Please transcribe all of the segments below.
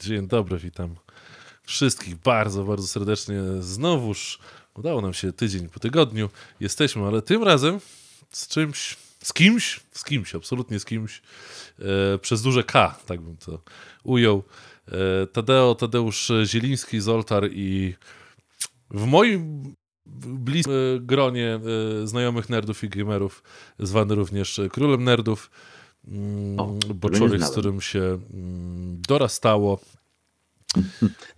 Dzień dobry, witam wszystkich bardzo, bardzo serdecznie. Znowuż udało nam się tydzień po tygodniu. Jesteśmy, ale tym razem z czymś, z kimś, z kimś, absolutnie z kimś, e, przez duże K, tak bym to ujął. E, Tadeo, Tadeusz Zieliński, Zoltar i w moim bliskim gronie e, znajomych nerdów i gamerów, zwany również królem nerdów, Mm, o, bo człowiek, z którym się mm, dorastało.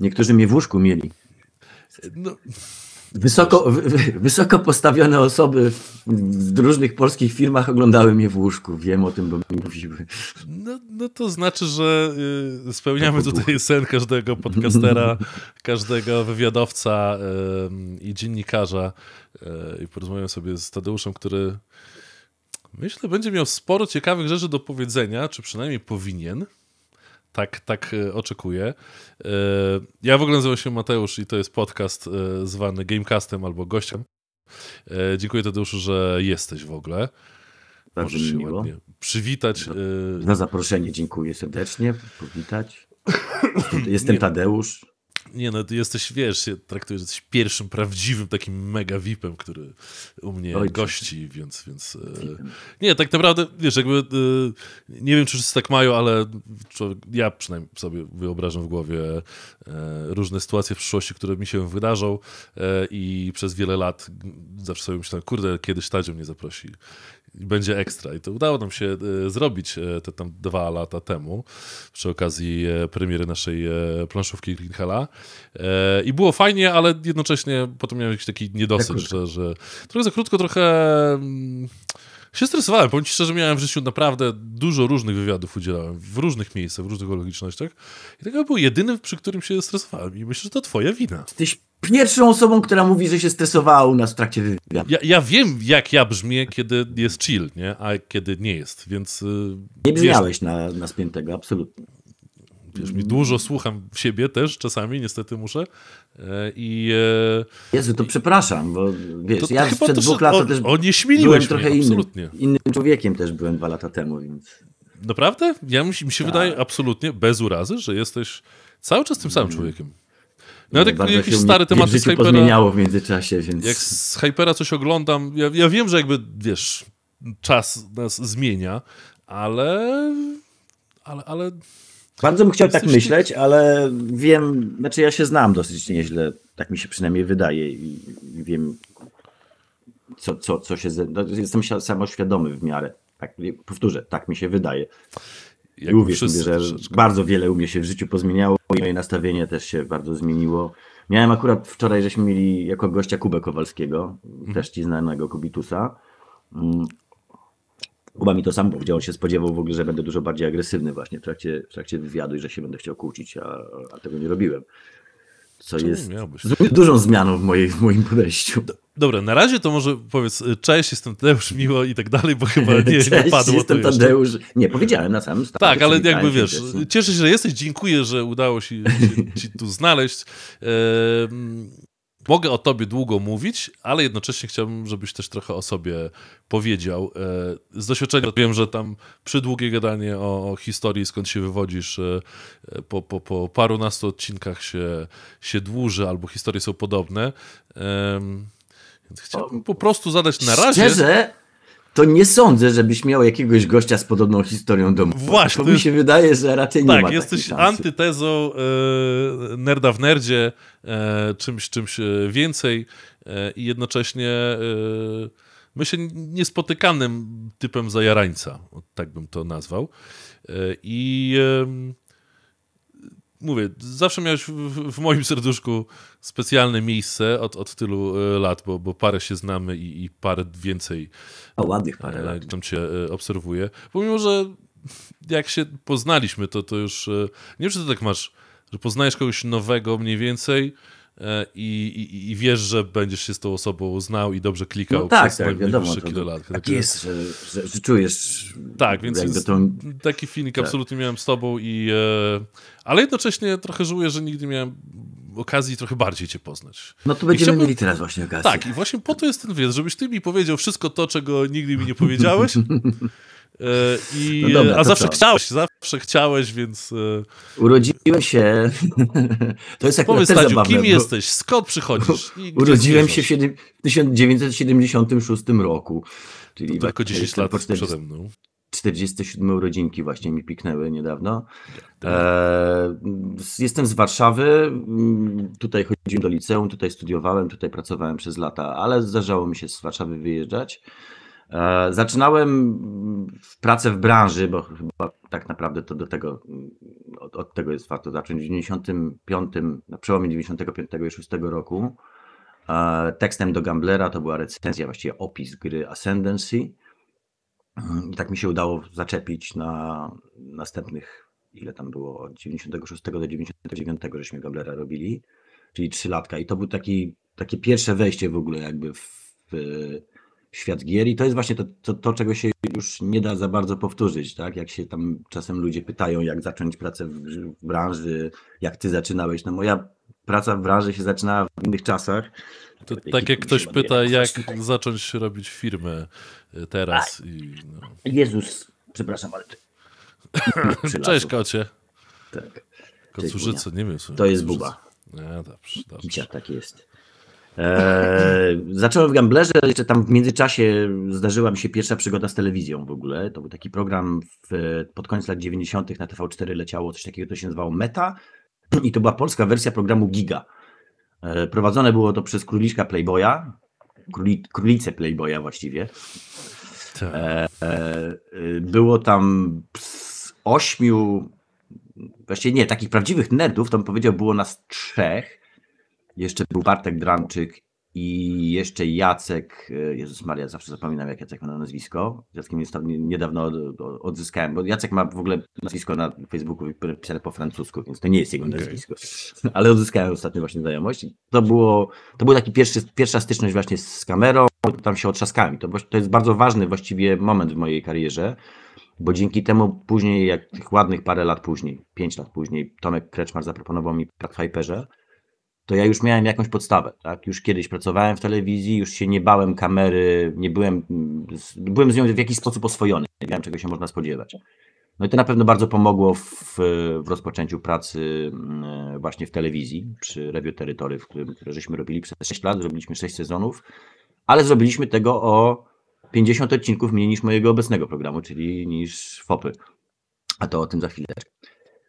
Niektórzy mnie w łóżku mieli. No. Wysoko, wysoko postawione osoby w różnych polskich firmach oglądały mnie w łóżku. Wiem o tym, bo mi mówiły. No, no to znaczy, że y, spełniamy tak tutaj sen każdego podcastera, każdego wywiadowca i dziennikarza. Y, I porozmawiam sobie z Tadeuszem, który Myślę, będzie miał sporo ciekawych rzeczy do powiedzenia, czy przynajmniej powinien. Tak, tak e, oczekuję. E, ja w ogóle nazywam się Mateusz i to jest podcast e, zwany Gamecastem albo gościem. Dziękuję Tadeuszu, że jesteś w ogóle. Bardzo Możesz się miło. ładnie przywitać. Za, zaproszenie dziękuję serdecznie. Powitać. Jestem Tadeusz. Nie no, ty jesteś, wiesz, się traktujesz jesteś pierwszym prawdziwym takim mega VIP-em, który u mnie gości, więc, więc e... nie, tak naprawdę, wiesz, jakby e... nie wiem, czy wszyscy tak mają, ale człowiek, ja przynajmniej sobie wyobrażam w głowie e... różne sytuacje w przyszłości, które mi się wydarzą e, i przez wiele lat zawsze sobie myślałem, kurde, kiedyś Tadzio mnie zaprosi będzie ekstra. I to udało nam się e, zrobić e, te tam dwa lata temu przy okazji e, premiery naszej planszówki Greenhella. I było fajnie, ale jednocześnie potem miałem jakiś taki niedosyt, że, że trochę za krótko, trochę mm, się stresowałem, powiem ci szczerze, miałem w życiu naprawdę dużo różnych wywiadów udzielałem, w różnych miejscach, w różnych okolicznościach i tego był jedynym, przy którym się stresowałem i myślę, że to twoja wina. Tyś pierwszą osobą, która mówi, że się stresowała u nas w trakcie wywiadu. Ja, ja wiem, jak ja brzmię, kiedy jest chill, nie? a kiedy nie jest, więc... Y, nie brzmiałeś wiesz, na, na spiętego, absolutnie. Wiesz, mi dużo słucham siebie też, czasami niestety muszę, E, I, e, Jezu, to przepraszam, bo wiesz, to, to ja przed dwóch lat to też o, byłem trochę mnie, absolutnie. Innym, innym człowiekiem też byłem dwa lata temu, więc... Naprawdę? Ja, mi, mi się tak. wydaje absolutnie, bez urazy, że jesteś cały czas tym samym człowiekiem. Nawet no, jak jakiś stary temat z Hypera... pozmieniało w międzyczasie, więc... Jak z Hypera coś oglądam, ja, ja wiem, że jakby, wiesz, czas nas zmienia, ale... Ale, ale bardzo bym chciał tak myśleć, nie... ale wiem, znaczy ja się znam dosyć nieźle, tak mi się przynajmniej wydaje i wiem, co, co, co się. No, jestem samoświadomy w miarę. Tak, powtórzę, tak mi się wydaje. Jak I uwierz wszyscy, mi, że troszeczkę. bardzo wiele u mnie się w życiu pozmieniało i moje nastawienie też się bardzo zmieniło. Miałem akurat wczoraj, żeśmy mieli jako gościa Kubę Kowalskiego, hmm. też ci znanego Kubitusa. Mm, Oba mi to sam powiedział, on się spodziewał w ogóle, że będę dużo bardziej agresywny właśnie w trakcie, w trakcie wywiadu i że się będę chciał kłócić, a, a tego nie robiłem. Co Czemu jest dużą zmianą w, mojej, w moim podejściu. Dobra, na razie to może powiedz e, cześć, jestem Tadeusz, miło i tak dalej, bo chyba nie cześć, padło jestem to Tadeusz. Tak? Nie, powiedziałem na samym starcie. Tak, ale jakby tak, wiesz, cieszę się, że jesteś, dziękuję, że udało się, się ci tu znaleźć. Ehm, mogę o tobie długo mówić, ale jednocześnie chciałbym, żebyś też trochę o sobie powiedział. E, z doświadczenia wiem, że tam przy długie gadanie o, historii, skąd się wywodzisz, e, e, po, po, po parunastu odcinkach się, się dłuży, albo historie są podobne. Więc chciałbym po prostu zadać na razie... Szczerze? to nie sądzę, żebyś miał jakiegoś gościa z podobną historią domu. Właśnie. To, mi się jest... wydaje, że raczej tak, nie ma Tak, jesteś szansy. antytezą e, nerda w nerdzie, e, czymś, czymś e, więcej e, i jednocześnie e, myślę niespotykanym typem zajarańca, tak bym to nazwał. E, I mówię, zawsze miałeś w, w, moim serduszku specjalne miejsce od, od tylu e, lat, bo, bo parę się znamy i, i parę więcej. A ładnych parę e, lat. Tam cię e, obserwuję. Pomimo, że jak się poznaliśmy, to, to już. E, nie wiem, czy to tak masz, że poznajesz kogoś nowego mniej więcej E, i, i, i, wiesz, że będziesz się z tą osobą znał i dobrze klikał no tak, przez tak, wiadomo, kilka lat. Tak, tak jest, że, że, że, czujesz. Tak, więc taki filmik tak. absolutnie miałem z tobą i... E, ale jednocześnie trochę żałuję, że nigdy miałem okazji trochę bardziej cię poznać. No to będziemy mieli teraz właśnie okazję. Tak, i właśnie po to jest ten wiec, żebyś ty mi powiedział wszystko to, czego nigdy mi nie powiedziałeś. E, I, no dobra, a zawsze co? chciałeś, zawsze chciałeś, więc. E, urodziłem się. To jest jak Powiedz, Tadziu, zabawne, kim bo... jesteś? Skąd przychodzisz? Urodziłem się w 1976 roku. Czyli to tylko 10 lat po 40... przede mną. 47 urodzinki właśnie mi piknęły niedawno. Tak. E, jestem z Warszawy, mm, tutaj chodziłem do liceum, tutaj studiowałem, tutaj pracowałem przez lata, ale zdarzało mi się z Warszawy wyjeżdżać. E, zaczynałem pracę w branży, bo chyba tak naprawdę to do tego, od, od tego jest warto zacząć. W 95, na przełomie 95 i 6 roku e, tekstem do Gamblera to była recenzja, właściwie opis gry Ascendancy. I tak mi się udało zaczepić na następnych, ile tam było, od 96 do 99, żeśmy Gamblera robili, czyli 3 latka. I to był taki, takie pierwsze wejście w ogóle jakby w, w świat gier i to jest właśnie to, to, to, czego się już nie da za bardzo powtórzyć, tak? Jak się tam czasem ludzie pytają, jak zacząć pracę w, w branży, jak ty zaczynałeś. No moja praca w branży się zaczynała w innych czasach. To tak jak ktoś pyta, jak coś... zacząć robić firmę e, teraz. i, no. Jezus, przepraszam, ale... Cześć kocie. Tak. nie wiem. To jest buba. Nie, dobrze, dobrze. tak jest. Eee, zacząłem w Gamblerze, jeszcze tam w międzyczasie zdarzyła mi się pierwsza przygoda z telewizją w ogóle. To był taki program w, pod koniec lat 90. na TV4 leciało coś takiego, to się nazywało Meta i to była polska wersja programu Giga. Eee, prowadzone było to przez króliczka Playboya, króli, królicę Playboya właściwie. Eee, było tam ośmiu, właściwie nie, takich prawdziwych nerdów, to bym powiedział było nas trzech jeszcze był Bartek Dranczyk i jeszcze Jacek, e, Jezus Maria, zawsze zapominam jak Jacek ma nazwisko, Jackiem niedawno odzyskałem, bo Jacek ma w ogóle nazwisko na Facebooku pisane po francusku, więc to nie jest jego nazwisko, okay. ale odzyskałem ostatnio właśnie znajomość. To było, to był taki pierwszy, pierwsza styczność właśnie z kamerą, tam się otrzaskałem. To, to jest bardzo ważny właściwie moment w mojej karierze, bo dzięki temu później, jak tych ładnych parę lat później, pięć lat później, Tomek Kreczmar zaproponował mi Platt Hyperze, to ja już miałem jakąś podstawę, tak? Już kiedyś pracowałem w telewizji, już się nie bałem kamery, nie byłem, byłem z nią w jakiś sposób oswojony, nie wiem czego się można spodziewać. No i to na pewno bardzo pomogło w, w rozpoczęciu pracy mm, e, właśnie w telewizji, przy Rewiu Terytory, w którym które żeśmy robili przez 6 lat, zrobiliśmy 6 sezonów, ale zrobiliśmy tego o 50 odcinków mniej niż mojego obecnego programu, czyli niż FOPy. A to o tym za chwileczkę.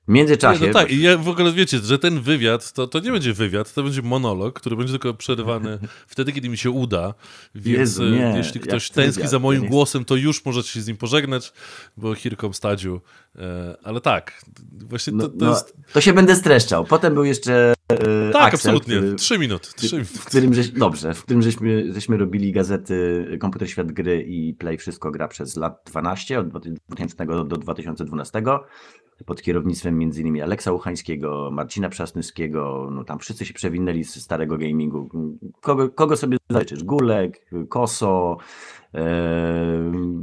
W międzyczasie. no tak, i ja w ogóle wiecie, że ten wywiad to, to nie będzie wywiad, to będzie monolog, który będzie tylko przerywany wtedy, kiedy mi się uda. Więc Jezu, e, nie, jeśli ktoś tęskni wywiad, za moim głosem, to już możecie się z nim pożegnać, bo Hirkom Stadziu E, ale tak, właśnie to, to no, jest... No, to się będę streszczał. Potem był jeszcze e, tak, Axel, absolutnie. Który, e, trzy minuty. Trzy minut. W którym żeś, dobrze, w którym żeśmy, żeśmy robili gazety Komputer Świat Gry i Play Wszystko Gra przez lat 12, od 2000 do 2012, pod kierownictwem m.in. Aleksa Uchańskiego, Marcina Przasnyskiego, no tam wszyscy się przewinęli z starego gamingu. Kogo, kogo sobie zaleczysz? Gulek, Koso,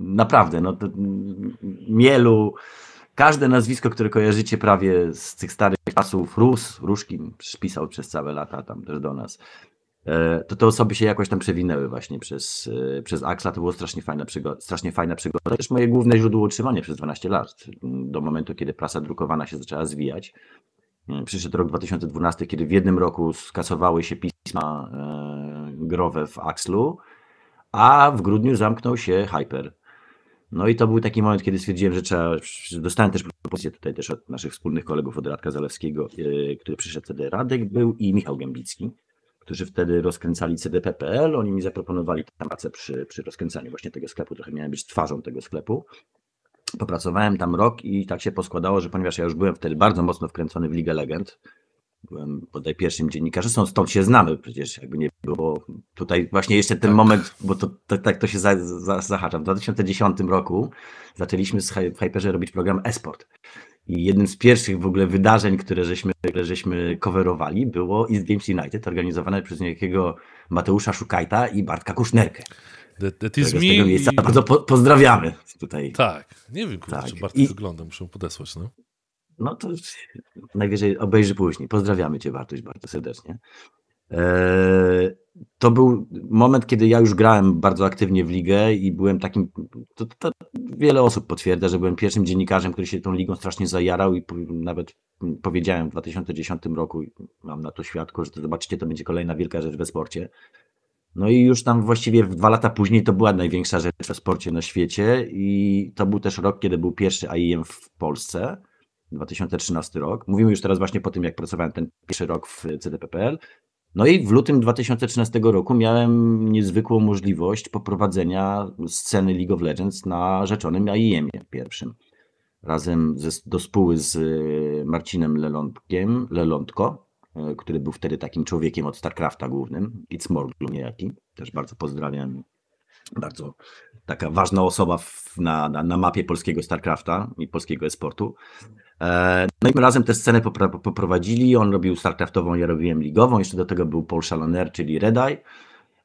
naprawdę, no to, Mielu, Każde nazwisko, które kojarzycie prawie z tych starych czasów, Rus, Ruszkin pisał przez całe lata tam też do nas, e, to te osoby się jakoś tam przewinęły właśnie przez, e, przez Axla. To było strasznie fajna, przygoda, strasznie fajna przygoda. Też moje główne źródło utrzymania przez 12 lat, do momentu, kiedy prasa drukowana się zaczęła zwijać. E, przyszedł rok 2012, kiedy w jednym roku skasowały się pisma growe w Axlu, a w grudniu zamknął się Hyper. No i to był taki moment, kiedy stwierdziłem, że trzeba, dostałem też propozycję tutaj też od naszych wspólnych kolegów, od Radka Zalewskiego, e, który przyszedł wtedy, Radek był i Michał Gębicki, którzy wtedy rozkręcali CDP.pl, oni mi zaproponowali tam pracę przy, przy rozkręcaniu właśnie tego sklepu, trochę miałem być twarzą tego sklepu. Popracowałem tam rok i tak się poskładało, że ponieważ ja już byłem wtedy bardzo mocno wkręcony w of Legend, byłem bodaj pierwszym dziennikarzem, stąd się znamy przecież, jakby nie było. Tutaj właśnie jeszcze ten tak. moment, bo to, to, tak to się za, za, zahacza. W 2010 roku zaczęliśmy z Hyperze robić program Esport. I jednym z pierwszych w ogóle wydarzeń, które żeśmy, które żeśmy coverowali, było East Games United, organizowane przez niejakiego Mateusza Szukajta i Bartka Kusznerkę. That, that is Z tego miejsca i... bardzo po, pozdrawiamy tutaj. Tak, nie wiem, kurczę, tak. czy Bartek I... wygląda, muszę podesłać. No no to najwyżej obejrzy później. Pozdrawiamy Cię, Bartuś, bardzo serdecznie. E, to był moment, kiedy ja już grałem bardzo aktywnie w ligę i byłem takim. To, to, wiele osób potwierdza, że byłem pierwszym dziennikarzem, który się tą ligą strasznie zajarał i nawet powiedziałem w 2010 roku, mam na to świadko, że to zobaczycie, to będzie kolejna wielka rzecz we sporcie. No i już tam właściwie dwa lata później to była największa rzecz we sporcie na świecie i to był też rok, kiedy był pierwszy AIM w Polsce. 2013 rok. Mówimy już teraz właśnie po tym, jak pracowałem ten pierwszy rok w CDPPL. No i w lutym 2013 roku miałem niezwykłą możliwość poprowadzenia sceny League of Legends na rzeczonym AIM-ie pierwszym. Razem ze, do spóły z e, Marcinem Lelątkiem, Lelądko, e, który był wtedy takim człowiekiem od StarCrafta głównym, It's Morglu niejaki, też bardzo pozdrawiam. Bardzo taka ważna osoba w, na, na, na mapie polskiego StarCrafta i polskiego esportu. sportu E, no i my razem tę scenę poprowadzili. On robił StarCraftową, ja robiłem ligową. Jeszcze do tego był Paul Chaloner, czyli Redaj,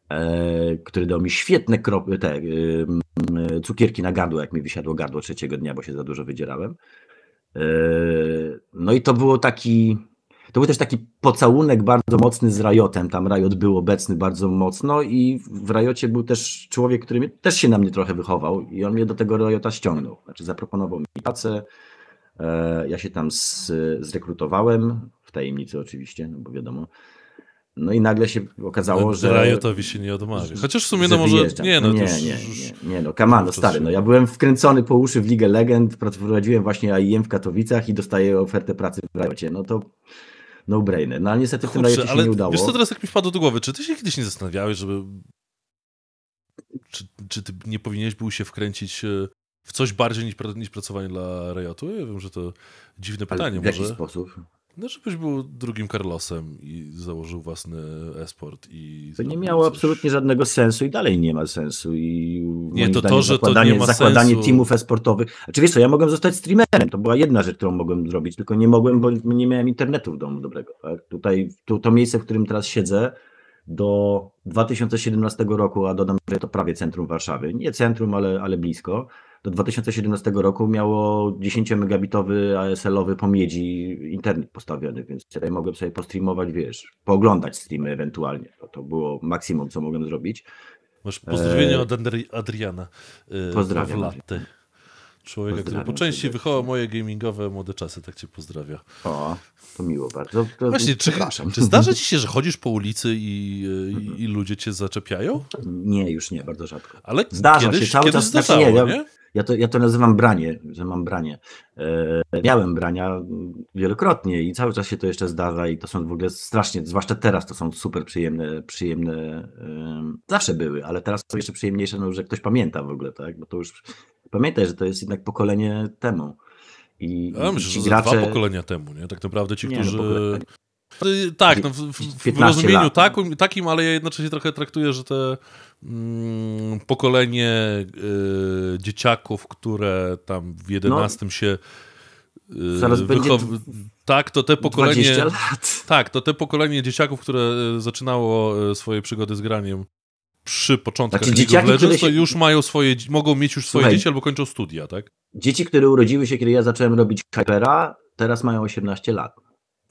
e, który dał mi świetne kropy, te, y, mm, y, cukierki na gardło, jak mi wysiadło gardło trzeciego dnia, bo się za dużo wydzierałem. E, no i to było taki. To był też taki pocałunek bardzo mocny z Rajotem. Tam Rajot był obecny bardzo mocno i w Rajocie był też człowiek, który też się na mnie trochę wychował i on mnie do tego Rajota ściągnął. Znaczy zaproponował mi pracę, E, ja się tam z, zrekrutowałem, w tajemnicy oczywiście, no bo wiadomo. No i nagle się okazało, no, że... Riotowi się nie odmawia. Chociaż w sumie no może... Nie, no, nie, już... nie, nie, nie, no kamano, stary, no ja byłem wkręcony po uszy w Ligę Legend, prowadziłem właśnie AIM w Katowicach i dostaję ofertę pracy w Riocie, no to no-brainer. No ale niestety w tym Riocie się nie udało. Wiesz co, teraz jak mi wpadło do głowy, czy ty się kiedyś nie zastanawiałeś, żeby... Czy, czy ty nie powinieneś był się wkręcić e, w coś bardziej niż, niż pracowanie dla Riotu? Ja wiem, że to dziwne pytanie. Ale w jaki może... sposób? No, żebyś był drugim Carlosem i założył własny esport i... To nie miało coś. absolutnie żadnego sensu i dalej nie ma sensu i... Nie, to to, że zakładanie, to nie ma Zakładanie sensu. teamów esportowych... Znaczy wiesz co, ja mogłem zostać streamerem, to była jedna rzecz, którą mogłem zrobić, tylko nie mogłem, bo nie miałem internetu w domu dobrego, tak? Tutaj, to miejsce, w którym teraz siedzę, do 2017 roku, a dodam, że to prawie centrum Warszawy, nie centrum, ale, ale blisko, do 2017 roku miało 10 megabitowy ASL-owy po miedzi internet postawiony, więc tutaj mogłem sobie postreamować, wiesz, pooglądać streamy ewentualnie. To, to było maksimum, co mogłem zrobić. Masz pozdrowienia e... od Adriana. Y, pozdrawiam. Laty. Człowieka, pozdrawiam który po części wychował moje gamingowe młode czasy, tak cię pozdrawia. O, to miło bardzo. To Właśnie, czy, czy zdarza ci się, że chodzisz po ulicy i, i, ludzie cię zaczepiają? Nie, już nie, bardzo rzadko. Ale zdarza kiedyś, się, cały kiedyś czas znaczy, zdarzało, nie, nie? Ja to, ja to nazywam branie, że mam branie. E, miałem brania wielokrotnie i cały czas się to jeszcze zdarza i to są w ogóle strasznie, zwłaszcza teraz to są super przyjemne, przyjemne zawsze były, ale teraz są jeszcze przyjemniejsze, no, że ktoś pamięta w ogóle, tak? Bo to już pamiętaj, że to jest jednak pokolenie temu. I, ja i myślę, że gracze... dwa pokolenia temu, nie? Tak naprawdę ci, nie, no, którzy... No tak, no, w, w rozumieniu takim, takim, ale ja jednocześnie trochę traktuję, że te Mm, pokolenie y, dzieciaków, które tam w 11 no, się y, Zaraz wychow... Tak, to te pokolenie. Tak, to te pokolenie dzieciaków, które y, zaczynało y, swoje przygody z graniem przy początku znaczy, dzieciaki, of Legends, się... to już mają swoje, mogą mieć już swoje Słuchaj, dzieci albo kończą studia, tak? Dzieci, które urodziły się, kiedy ja zacząłem robić kajpera, teraz mają 18 lat.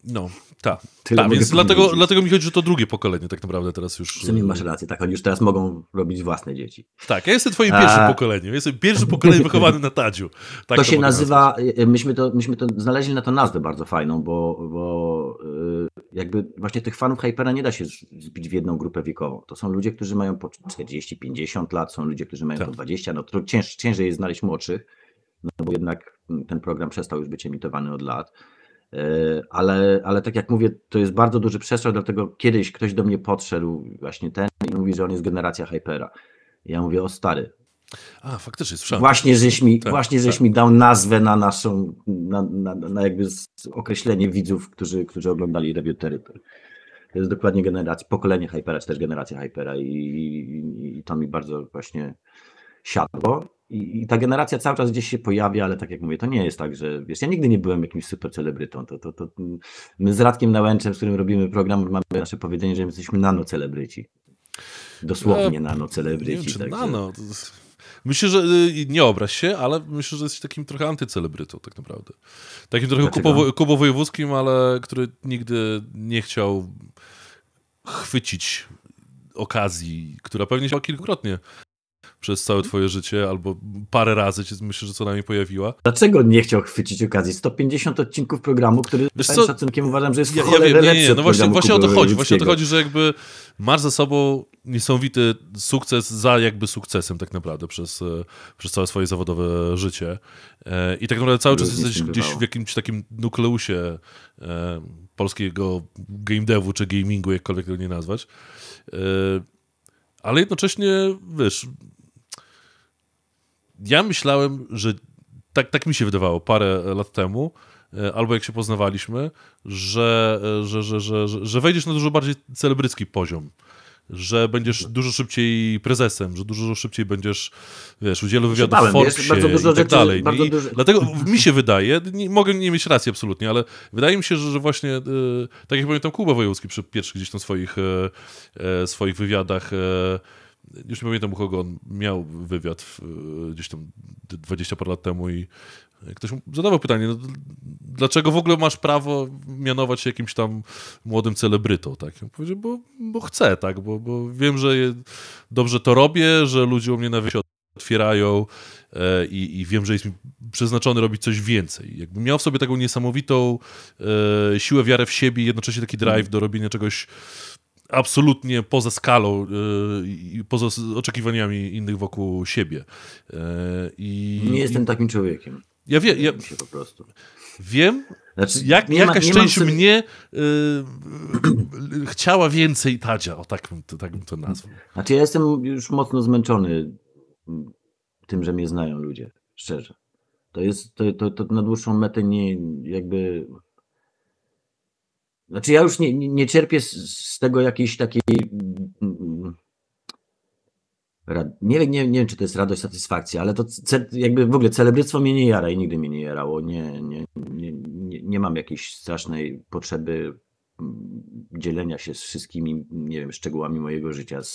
No, tak. Ta, więc dlatego, dlatego mi chodzi, że to drugie pokolenie tak naprawdę teraz już. Z tymi masz rację, tak, oni już teraz mogą robić własne dzieci. Tak, ja jestem twoim A... pierwszym pokoleniem, jestem pierwszym pokoleniem wychowany na Tadziu. Tak to, to się nazywa, y, y, myśmy to, myśmy to znaleźli na to nazwę bardzo fajną, bo, bo y, jakby właśnie tych fanów Hypera nie da się zbić w jedną grupę wiekową. To są ludzie, którzy mają po 40-50 lat, są ludzie, którzy mają tak. po 20, no to cięż, ciężej jest znaleźć młodszych, no bo jednak ten program przestał już być emitowany od lat E, ale, ale tak jak mówię, to jest bardzo duży przestrzał, dlatego kiedyś ktoś do mnie podszedł, właśnie ten, i mówi, że on jest generacja hypera. Ja mówię, o stary. A, faktycznie, słyszałem. Właśnie żeś mi, tak, właśnie tak. żeś tak. mi dał nazwę na naszą, na, na, na jakby określenie widzów, którzy, którzy oglądali Review Territory. To jest dokładnie generacja, pokolenie hypera, czy też generacja hypera i, i, i to mi bardzo właśnie siadło. I, I, ta generacja cały czas gdzieś się pojawia, ale tak jak mówię, to nie jest tak, że wiesz, ja nigdy nie byłem jakimś super celebrytą. To, to, to, my z Radkiem Nałęczem, z którym robimy program, mamy nasze powiedzenie, że jesteśmy nanocelebryci. Dosłownie no, nanocelebryci. nano. Myślę, że y, nie obraź się, ale myślę, że jesteś takim trochę antycelebrytą tak naprawdę. Takim trochę znaczy, kubowo, no- kubowojewódzkim, ale który nigdy nie chciał chwycić okazji, która pewnie się kilkukrotnie przez całe mhm. twoje życie, albo parę razy cię, myślę, że co najmniej pojawiła. Dlaczego nie chciał chwycić okazji? 150 odcinków programu, który z szacunkiem uważam, że jest ja, ja wiem, nie, nie. No właśnie, właśnie o to chodzi, właśnie o to chodzi, że jakby masz za sobą niesamowity sukces za jakby sukcesem tak naprawdę przez, e, przez całe swoje zawodowe życie e, i tak naprawdę cały czas jesteś gdzieś w jakimś takim nukleusie e, polskiego game devu czy gamingu, jakkolwiek to nie nazwać. Ale jednocześnie, wiesz, ja myślałem, że tak, tak mi się wydawało parę lat temu, e, albo jak się poznawaliśmy, e, że, że, że, że, że wejdziesz na dużo bardziej celebrycki poziom że będziesz no. dużo szybciej prezesem, że dużo szybciej będziesz, wiesz, udzielał wywiadów w Forbesie i tak dalej. I Dlatego mi się wydaje, nie, mogę nie mieć racji absolutnie, ale wydaje mi się, że, że właśnie, e, tak jak pamiętam, Kuba Wojewódzki przy pierwszych gdzieś tam swoich, e, swoich wywiadach już nie pamiętam u kogo on miał wywiad w, e, gdzieś tam 20 par lat temu i e, ktoś mu zadawał pytanie, no, dlaczego w ogóle masz prawo mianować się jakimś tam młodym celebrytą, tak? On powiedział, bo, bo chcę, tak, bo, bo wiem, że je, dobrze to robię, że ludzie u mnie na wsi otwierają e, i, i, wiem, że jest mi przeznaczony robić coś więcej. Jakby miał w sobie taką niesamowitą e, siłę, wiarę w siebie i jednocześnie taki drive do robienia czegoś absolutnie poza skalą e, i poza oczekiwaniami innych wokół siebie. E, nie jestem takim człowiekiem. Ja wiem, ja, tak po prostu. Wiem, znaczy, jak, nie jakaś ma, nie część sobie... mnie e, chciała więcej Tadzia, o tak, to, tak bym to nazwał. Znaczy ja jestem już mocno zmęczony tym, że mnie znają ludzie, szczerze. To jest, to, to, to na dłuższą metę nie, jakby znaczy, ja już nie, nie cierpię z, z tego jakiejś takiej. Mm, mm, nie, nie, nie wiem, czy to jest radość, satysfakcja, ale to ce, jakby w ogóle celebryctwo mnie nie jara i nigdy mnie nie jarało. Nie, nie, nie, nie, nie mam jakiejś strasznej potrzeby mm, dzielenia się z wszystkimi, nie wiem, szczegółami mojego życia z,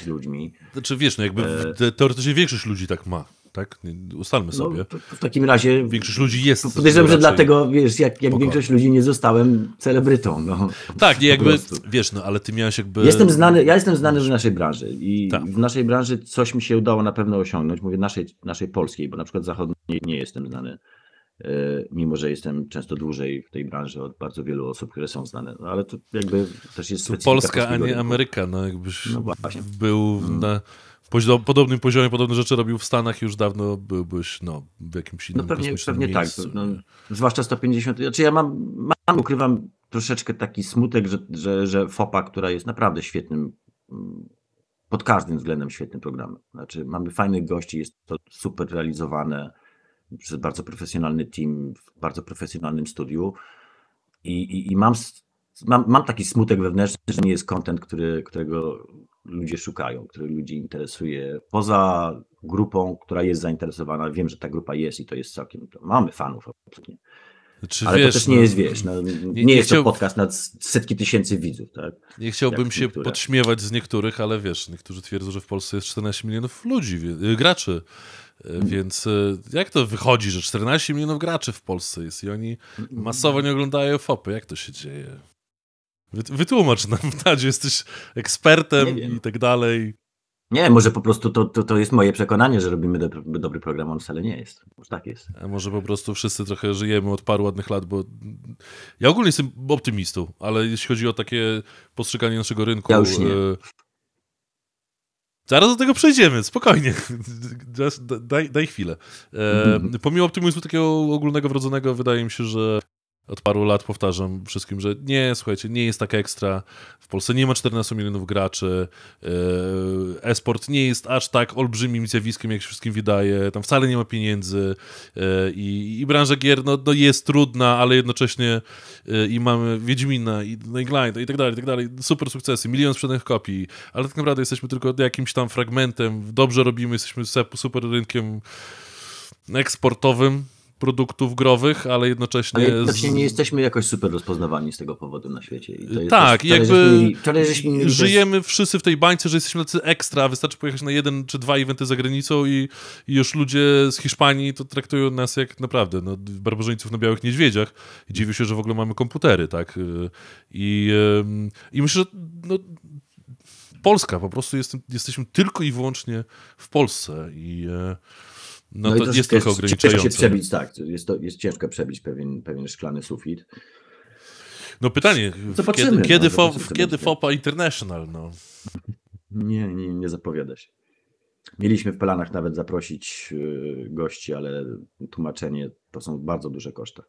z ludźmi. Znaczy wiesz, no jakby e... teoretycznie większość ludzi tak ma tak? Ustalmy no, sobie. No, w takim razie. Większość ludzi jest. Podejrzewam, że dlatego, wiesz, jak, jak większość ludzi nie zostałem celebrytą. No. Tak, nie, jakby. Wiesz, no ale ty miałeś jakby. Jestem znany, ja jestem znany w naszej branży i tak. w naszej branży coś mi się udało na pewno osiągnąć. Mówię naszej, naszej polskiej, bo na przykład zachodniej nie jestem znany. E, mimo, że jestem często dłużej w tej branży od bardzo wielu osób, które są znane. No, ale to jakby też jest. To Polska, a nie rynku. Ameryka. No, jakbyś no właśnie. był hmm. na Poźno, podobnym poziomie, podobne rzeczy robił w Stanach, już dawno byłbyś no, w jakimś innym No pewnie, pewnie tak, miejscu. tak. No, zwłaszcza 150. Znaczy ja mam, mam, ukrywam troszeczkę taki smutek, że, że, że FOPA, która jest naprawdę świetnym, mm, pod każdym względem świetnym programem. Znaczy mamy fajnych gości, jest to super realizowane przez bardzo profesjonalny team, w bardzo profesjonalnym studiu. I, i, i mam, mam, mam taki smutek wewnętrzny, że nie jest content, który, którego ludzie szukają, których ludzi interesuje. Poza grupą, która jest zainteresowana, wiem, że ta grupa jest i to jest całkiem. Mamy fanów absolutnie. Znaczy, Ale wiesz, to też nie no, jest, wiesz, no, nie, nie, jest chciał... to podcast na setki tysięcy widzów, tak? Nie chciałbym się podśmiewać z niektórych, ale wiesz, niektórzy twierdzą, że w Polsce jest 14 milionów ludzi, y, graczy, y, więc y, jak to wychodzi, że 14 milionów graczy w Polsce jest i oni masowo nie oglądają FOPy? Jak to się dzieje? Wytłumacz nam, Tadziu, jesteś ekspertem i tak dalej. Nie, może po prostu to, to, to jest moje przekonanie, że robimy do, dobry program, on wcale nie jest. Może tak jest. A może po prostu wszyscy trochę żyjemy od paru ładnych lat, bo ja ogólnie jestem optymistą, ale jeśli chodzi o takie postrzeganie naszego rynku... Ja już nie. E... Zaraz do tego przejdziemy, spokojnie. Daj, daj chwilę. E, pomimo optymizmu takiego ogólnego, wrodzonego, wydaje mi się, że od paru lat powtarzam wszystkim, że nie, słuchajcie, nie jest tak ekstra. W Polsce nie ma 14 milionów graczy. E, esport nie jest aż tak olbrzymim zjawiskiem, jak się wszystkim wydaje. Tam wcale nie ma pieniędzy e, i, i branża gier no, no jest trudna, ale jednocześnie e, i mamy Wiedźmina i Nightlight i tak dalej, i tak dalej. Super sukcesy, milion sprzedanych kopii, ale tak naprawdę jesteśmy tylko jakimś tam fragmentem. Dobrze robimy, jesteśmy super rynkiem eksportowym produktów growych, ale jednocześnie... Ale jednocześnie z... nie jesteśmy jakoś super rozpoznawani z tego powodu na świecie. I tak, jest, jakby żeśmy, żeśmy żyjemy wszyscy w tej bańce, że jesteśmy tacy ekstra, wystarczy pojechać na jeden czy dwa eventy za granicą i, i już ludzie z Hiszpanii to traktują nas jak naprawdę no, barbarzyńców na białych niedźwiedziach. dziwią się, że w ogóle mamy komputery, tak? Y, I, i myślę, że no, Polska, po prostu jest, jesteśmy tylko i wyłącznie w Polsce i... E, no, no to, to, jest, trochę jest, ograniczające. Ciężko przebić, tak. Jest, to, jest ciężko przebić pewien, pewien szklany sufit. No pytanie, no kiedy, kiedy, no, fo, kiedy FOPA International? No. Nie, nie, nie zapowiada się. Mieliśmy w planach nawet zaprosić y, gości, ale tłumaczenie to są bardzo duże koszta.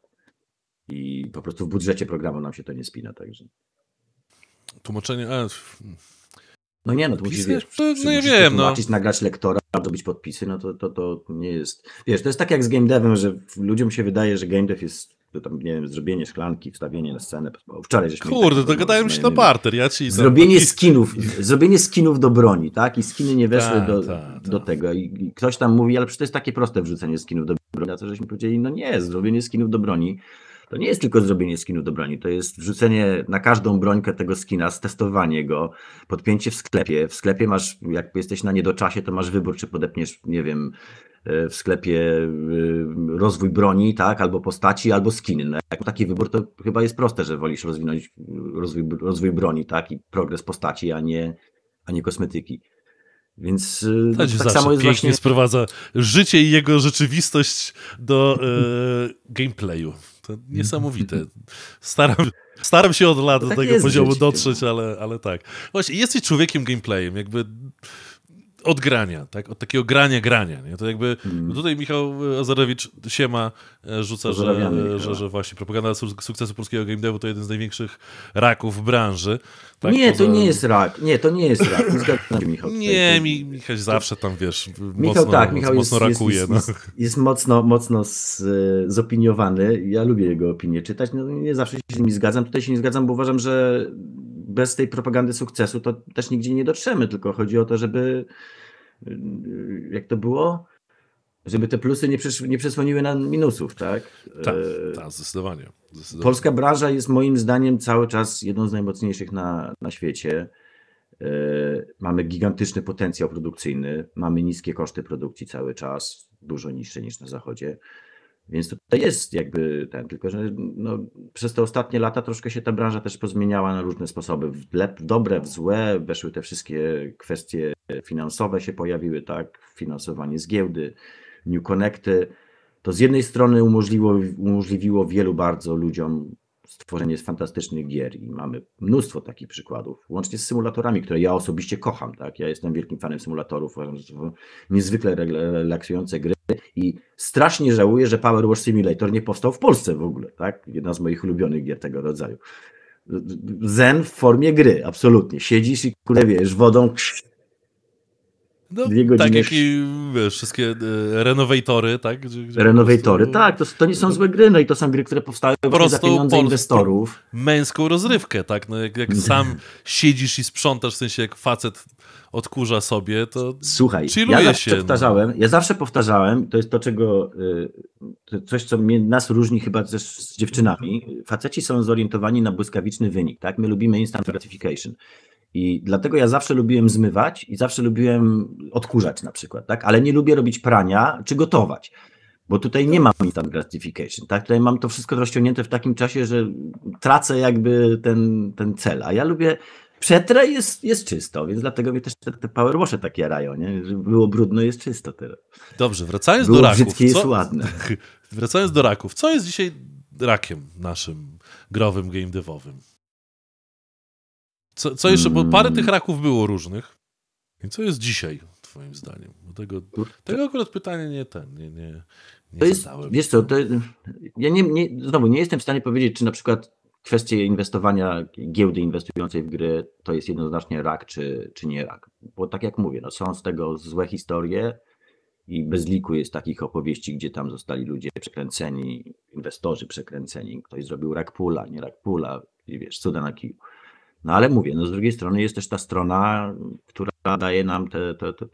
I po prostu w budżecie programu nam się to nie spina, także. Tłumaczenie. No nie, no to musisz, wiesz, no, no musisz wiem, tłumaczyć, no. nagrać lektora, zrobić podpisy, no to, to, to nie jest... Wiesz, to jest tak jak z game devem, że ludziom się wydaje, że game dev jest to tam, nie wiem, zrobienie szklanki, wstawienie na scenę. Wczoraj żeśmy... Kurde, tak, dogadałem się no, na no, parter, ja ci... Zrobienie skinów, zrobienie skinów do broni, tak? I skiny nie weszły ta, do, ta, do tak. tego. I, ktoś tam mówi, ale przecież to jest takie proste wrzucenie skinów do broni. A co żeśmy powiedzieli, no nie, zrobienie skinów do broni to nie jest tylko zrobienie skinu do broni, to jest wrzucenie na każdą brońkę tego skina, testowanie go, podpięcie w sklepie. W sklepie masz, jak jesteś na niedoczasie, to masz wybór, czy podepniesz, nie wiem, e, w sklepie e, rozwój broni, tak, albo postaci, albo skiny. No, jak taki wybór, to chyba jest proste, że wolisz rozwinąć rozwój, rozwój broni, tak, i progres postaci, a nie, a nie kosmetyki. Więc e, tak, tak samo jest pięknie właśnie... sprowadza życie i jego rzeczywistość do e, gameplayu. To niesamowite. Staram, staram się od lat no do tak tego poziomu no. dotrzeć, ale, ale tak. Właśnie, jesteś człowiekiem gameplayem, jakby od grania, tak? Od takiego grania, grania. Nie? To jakby mm. tutaj Michał Azarewicz siema e, rzuca, że, że, że, właśnie propaganda sukcesu polskiego game devu to jeden z największych raków w branży. Tak? nie, Poza... to nie jest rak. Nie, to nie jest rak. Zgadzam się, Michał. Nie, mi, Michał zawsze tam, wiesz, Michał, mocno, tak, Michał mocno jest, rakuje. Jest, no. jest, jest, mocno, mocno z, e, zopiniowany. Ja lubię jego opinie czytać. No, nie zawsze się z nimi zgadzam. Tutaj się nie zgadzam, bo uważam, że bez tej propagandy sukcesu to też nigdzie nie dotrzemy, tylko chodzi o to, żeby y, jak to było? Żeby te plusy nie, nie przesłoniły nam minusów, tak? Tak, y, ta, zdecydowanie, zdecydowanie. Polska branża jest moim zdaniem cały czas jedną z najmocniejszych na, na świecie. Y, mamy gigantyczny potencjał produkcyjny, mamy niskie koszty produkcji cały czas, dużo niższe niż na zachodzie. Więc tutaj jest jakby ten, tylko że no, przez te ostatnie lata troszkę się ta branża też pozmieniała na różne sposoby. W, lep, w dobre, w złe, weszły te wszystkie kwestie finansowe się pojawiły, tak, finansowanie z giełdy, New Connecty. To z jednej strony umożliwiło, umożliwiło wielu bardzo ludziom stworzenie jest fantastycznych gier i mamy mnóstwo takich przykładów, łącznie z symulatorami, które ja osobiście kocham. Tak? Ja jestem wielkim fanem symulatorów, uważam, że są niezwykle relaksujące gry i strasznie żałuję, że Power Wash Simulator nie powstał w Polsce w ogóle. Tak? Jedna z moich ulubionych gier tego rodzaju. Zen w formie gry, absolutnie. Siedzisz i kule wiesz, wodą no, dwie godziny. Tak jak i wiesz, wszystkie e, renowatory, tak? Gdzie, gdzie renowatory, prostu... tak, to, to nie są no złe gry, no i to są gry, które powstały po za pieniądze pol... inwestorów. Męską rozrywkę, tak? No, jak, jak sam siedzisz i sprzątasz, w sensie jak facet odkurza sobie, to Słuchaj, ja zawsze się, no. Powtarzałem, no. Ja zawsze powtarzałem, to jest to, czego e, to coś, co mnie, nas różni chyba też z dziewczynami. Faceci są zorientowani na błyskawiczny wynik, tak? My lubimy instant gratification. I dlatego ja zawsze lubiłem zmywać i zawsze lubiłem odkurzać na przykład, tak? Ale nie lubię robić prania czy gotować, bo tutaj nie mam instant gratification, tak? Tutaj mam to wszystko rozciągnięte w takim czasie, że tracę jakby ten, ten cel, a ja lubię przetrę jest, jest czysto, więc dlatego mnie też te, te powerwasze tak jarają, nie? było brudno, jest czysto teraz. Dobrze, wracając było do raków. brzydkie, co... jest ładne. wracając do raków, co jest dzisiaj rakiem naszym growym, game devowym? Co, co jeszcze, bo parę mm. tych raków było różnych. I co jest dzisiaj, twoim zdaniem? Bo tego, tego akurat pytanie nie ten, nie, nie, nie to jest, Wiesz co, to, ja nie, nie, znowu nie jestem w stanie powiedzieć, czy na przykład kwestie inwestowania, giełdy inwestującej w gry to jest jednoznacznie rak czy, czy nie rak. Bo tak jak mówię, no są z tego złe historie i bez liku jest takich opowieści, gdzie tam zostali ludzie przekręceni, inwestorzy przekręceni, ktoś zrobił rak pula, nie rak pula i wiesz, cuda na kiju. No ale mówię, no z drugiej strony jest też ta strona, która daje nam te, te, te,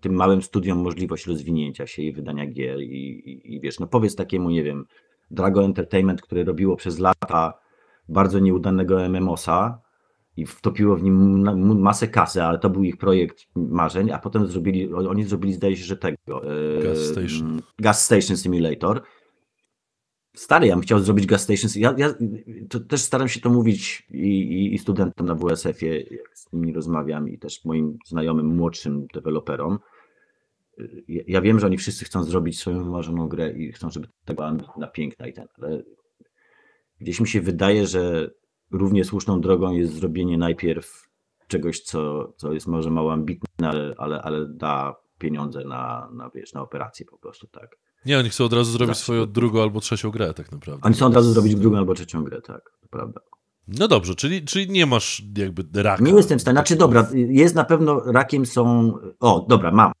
tym małym studiom możliwość rozwinięcia się i wydania gier i, i, i wiesz, no powiedz takiemu, nie wiem, Drago Entertainment, które robiło przez lata bardzo nieudanego MMOSa i wtopiło w nim masę kasy, ale to był ich projekt marzeń, a potem zrobili, oni zrobili zdaje się, że tego. E, Gas Station. Gas Station Simulator Stary, ja bym chciał zrobić gas stations. Ja, ja też staram się to mówić i, i, i studentom na WSF-ie, jak z nimi rozmawiam, i też moim znajomym, młodszym deweloperom. Ja, ja, wiem, że oni wszyscy chcą zrobić swoją wymarzoną grę i chcą, żeby ta była na piękna i ten, ale gdzieś mi się wydaje, że równie słuszną drogą jest zrobienie najpierw czegoś, co, co jest może mało ambitne, ale, ale, ale da pieniądze na, na, wiesz, na operację po prostu, tak. Nie, oni chcą od razu zrobić Zawsze. swoją drugą albo trzecią grę, tak naprawdę. Oni chcą od razu zrobić drugą albo trzecią grę, tak, prawda. No dobrze, czyli, czyli nie masz jakby raka. Nie jestem w stanie, znaczy dobra, jest na pewno rakiem są, o dobra, mam,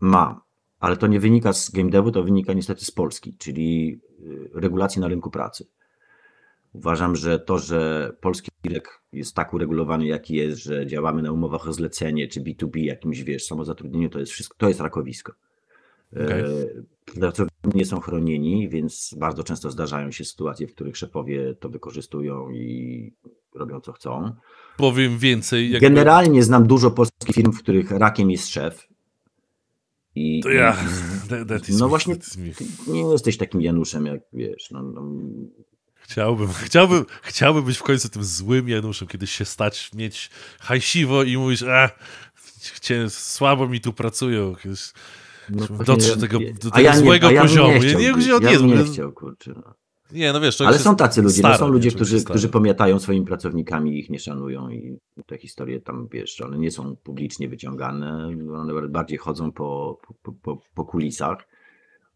mam, ale to nie wynika z game devu, to wynika niestety z Polski, czyli y, regulacji na rynku pracy. Uważam, że to, że polski rynek jest tak uregulowany, jaki jest, że działamy na umowach o zlecenie czy B2B jakimś, wiesz, samozatrudnieniu, to jest wszystko, to jest rakowisko. Okay. Pracownicy nie są chronieni, więc bardzo często zdarzają się sytuacje, w których szefowie to wykorzystują i robią co chcą. Powiem więcej. Jakby... Generalnie znam dużo polskich firm, w których rakiem jest szef. I, to ja. That, no właśnie, nie jesteś takim Januszem, jak wiesz. No, no... Chciałbym, chciałbym, chciałbym być w końcu tym złym Januszem, kiedyś się stać, mieć hajsiwo i mówisz, a, słabo mi tu pracują. Kiedyś no, dotrze do tego, do tego ja złego nie, poziomu. nie, chciał, nie, gdzie on ja nie no chciał, kurczę. No. Nie, no wiesz, to Ale są tacy ludzie, no stary, no są ludzie, którzy, którzy pomiatają swoimi pracownikami, ich nie szanują i te historie tam, wiesz, one nie są publicznie wyciągane, one bardziej chodzą po, po, po, po kulisach.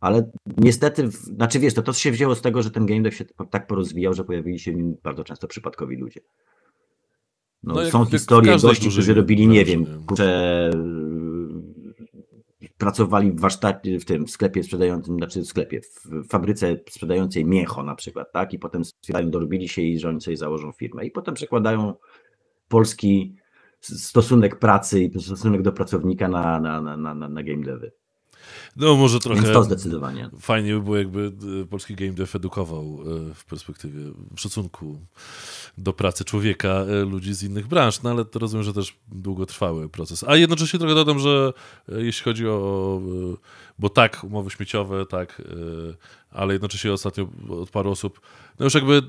Ale niestety, znaczy wiesz, to, to się wzięło z tego, że ten game dev się tak porozwijał, że pojawili się bardzo często przypadkowi ludzie. No, no, są jak, historie jak gości, którzy robili, nie wiem, kurczę, pracowali w warsztacie, w tym sklepie sprzedającym, znaczy w sklepie, w fabryce sprzedającej mięcho na przykład, tak? I potem stwierdzają, dorobili się i że oni sobie założą firmę. I potem przekładają polski stosunek pracy i stosunek do pracownika na, na, na, na, na game devy. No może trochę. Więc to zdecydowanie. Fajnie by było, jakby e, polski game dev edukował e, w perspektywie w szacunku do pracy człowieka e, ludzi z innych branż, no ale to rozumiem, że też długotrwały proces. A jednocześnie trochę dodam, że jeśli chodzi o. Bo tak, umowy śmieciowe, tak, ale jednocześnie ostatnio od paru osób, no już jakby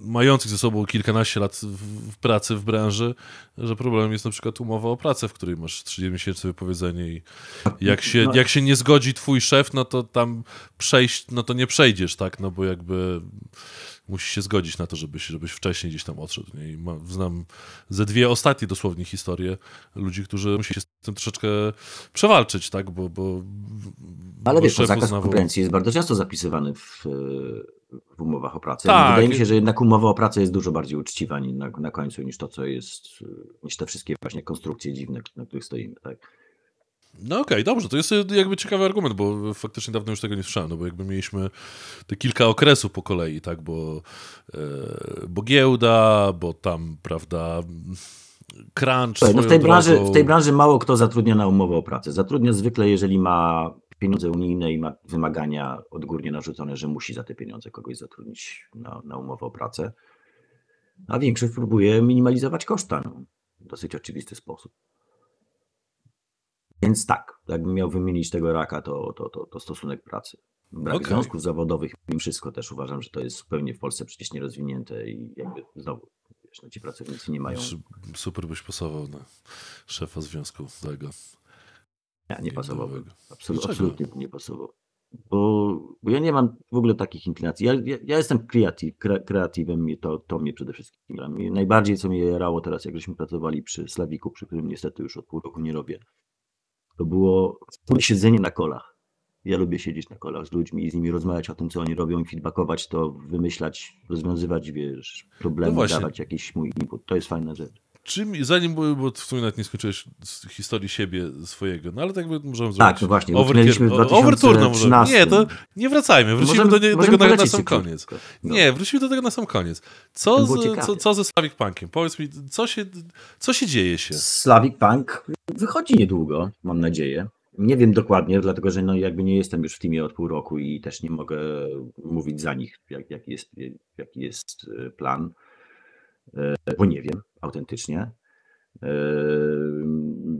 mających ze sobą kilkanaście lat w, pracy w branży, że problemem jest na przykład umowa o pracę, w której masz 30 miesięcy wypowiedzenie i jak się, no. jak się nie zgodzi twój szef, no to tam przejść, no to nie przejdziesz, tak, no bo jakby musisz się zgodzić na to, żebyś, żebyś wcześniej gdzieś tam odszedł. Nie? I ma, znam ze dwie ostatnie dosłownie historie ludzi, którzy musieli się z tym troszeczkę przewalczyć, tak, bo... bo Ale bo wiesz, zakaz konkurencji jest bardzo często zapisywany w w umowach o pracę. Tak. Wydaje mi się, że jednak umowa o pracę jest dużo bardziej uczciwa na, na końcu niż to, co jest, niż te wszystkie właśnie konstrukcje dziwne, na których stoimy. Tak? No okej, okay, dobrze, to jest y, jakby ciekawy argument, bo faktycznie dawno już tego nie słyszałem, no bo jakby mieliśmy te kilka okresów po kolei, tak, bo, e, bo giełda, bo tam, prawda, crunch. No w, tej branży, w tej branży mało kto zatrudnia na umowę o pracę. Zatrudnia zwykle, jeżeli ma pieniądze unijne i ma wymagania odgórnie narzucone, że musi za te pieniądze kogoś zatrudnić na, na umowę o pracę, a większość próbuje minimalizować koszta no, w dosyć oczywisty sposób. Więc tak, jakbym miał wymienić tego raka, to, to, to, to stosunek pracy. Brak okay. związków zawodowych, mimo wszystko też uważam, że to jest zupełnie w Polsce przecież nierozwinięte i jakby znowu wiesz, no ci pracownicy nie mają. Super byś pasował na szefa związku tego. Nie, nie pasował. Absolut, absolutnie nie pasował. Bo, bo, ja nie mam w ogóle takich inklinacji. Ja, ja, ja jestem kreatywem i to, to mnie przede wszystkim. Mnie najbardziej co mnie jarało teraz, jak żeśmy pracowali przy Slawiku, przy którym niestety już od pół roku nie robię, to było siedzenie na kolach. Ja lubię siedzieć na kolach z ludźmi i z nimi rozmawiać o tym, co oni robią, feedbackować to, wymyślać, rozwiązywać, wiesz, problemy, no dawać jakiś mój input. To jest fajna rzecz czym, zanim, bo w sumie nawet nie skończyłeś historii siebie swojego, no ale tak możemy zrobić. Tak, no właśnie, Overkier, w 2013. Może. Nie, to nie wracajmy, wrócimy możemy, do tego na, na sam koniec. No. Nie, wrócimy do tego na sam koniec. Co, z, co, co ze Slavic Punkiem? Powiedz mi, co się, co się dzieje się? Slavic Punk wychodzi niedługo, mam nadzieję. Nie wiem dokładnie, dlatego że no jakby nie jestem już w teamie od pół roku i też nie mogę mówić za nich, jaki jak jest, jaki jest e, plan. E, bo nie wiem autentycznie. E,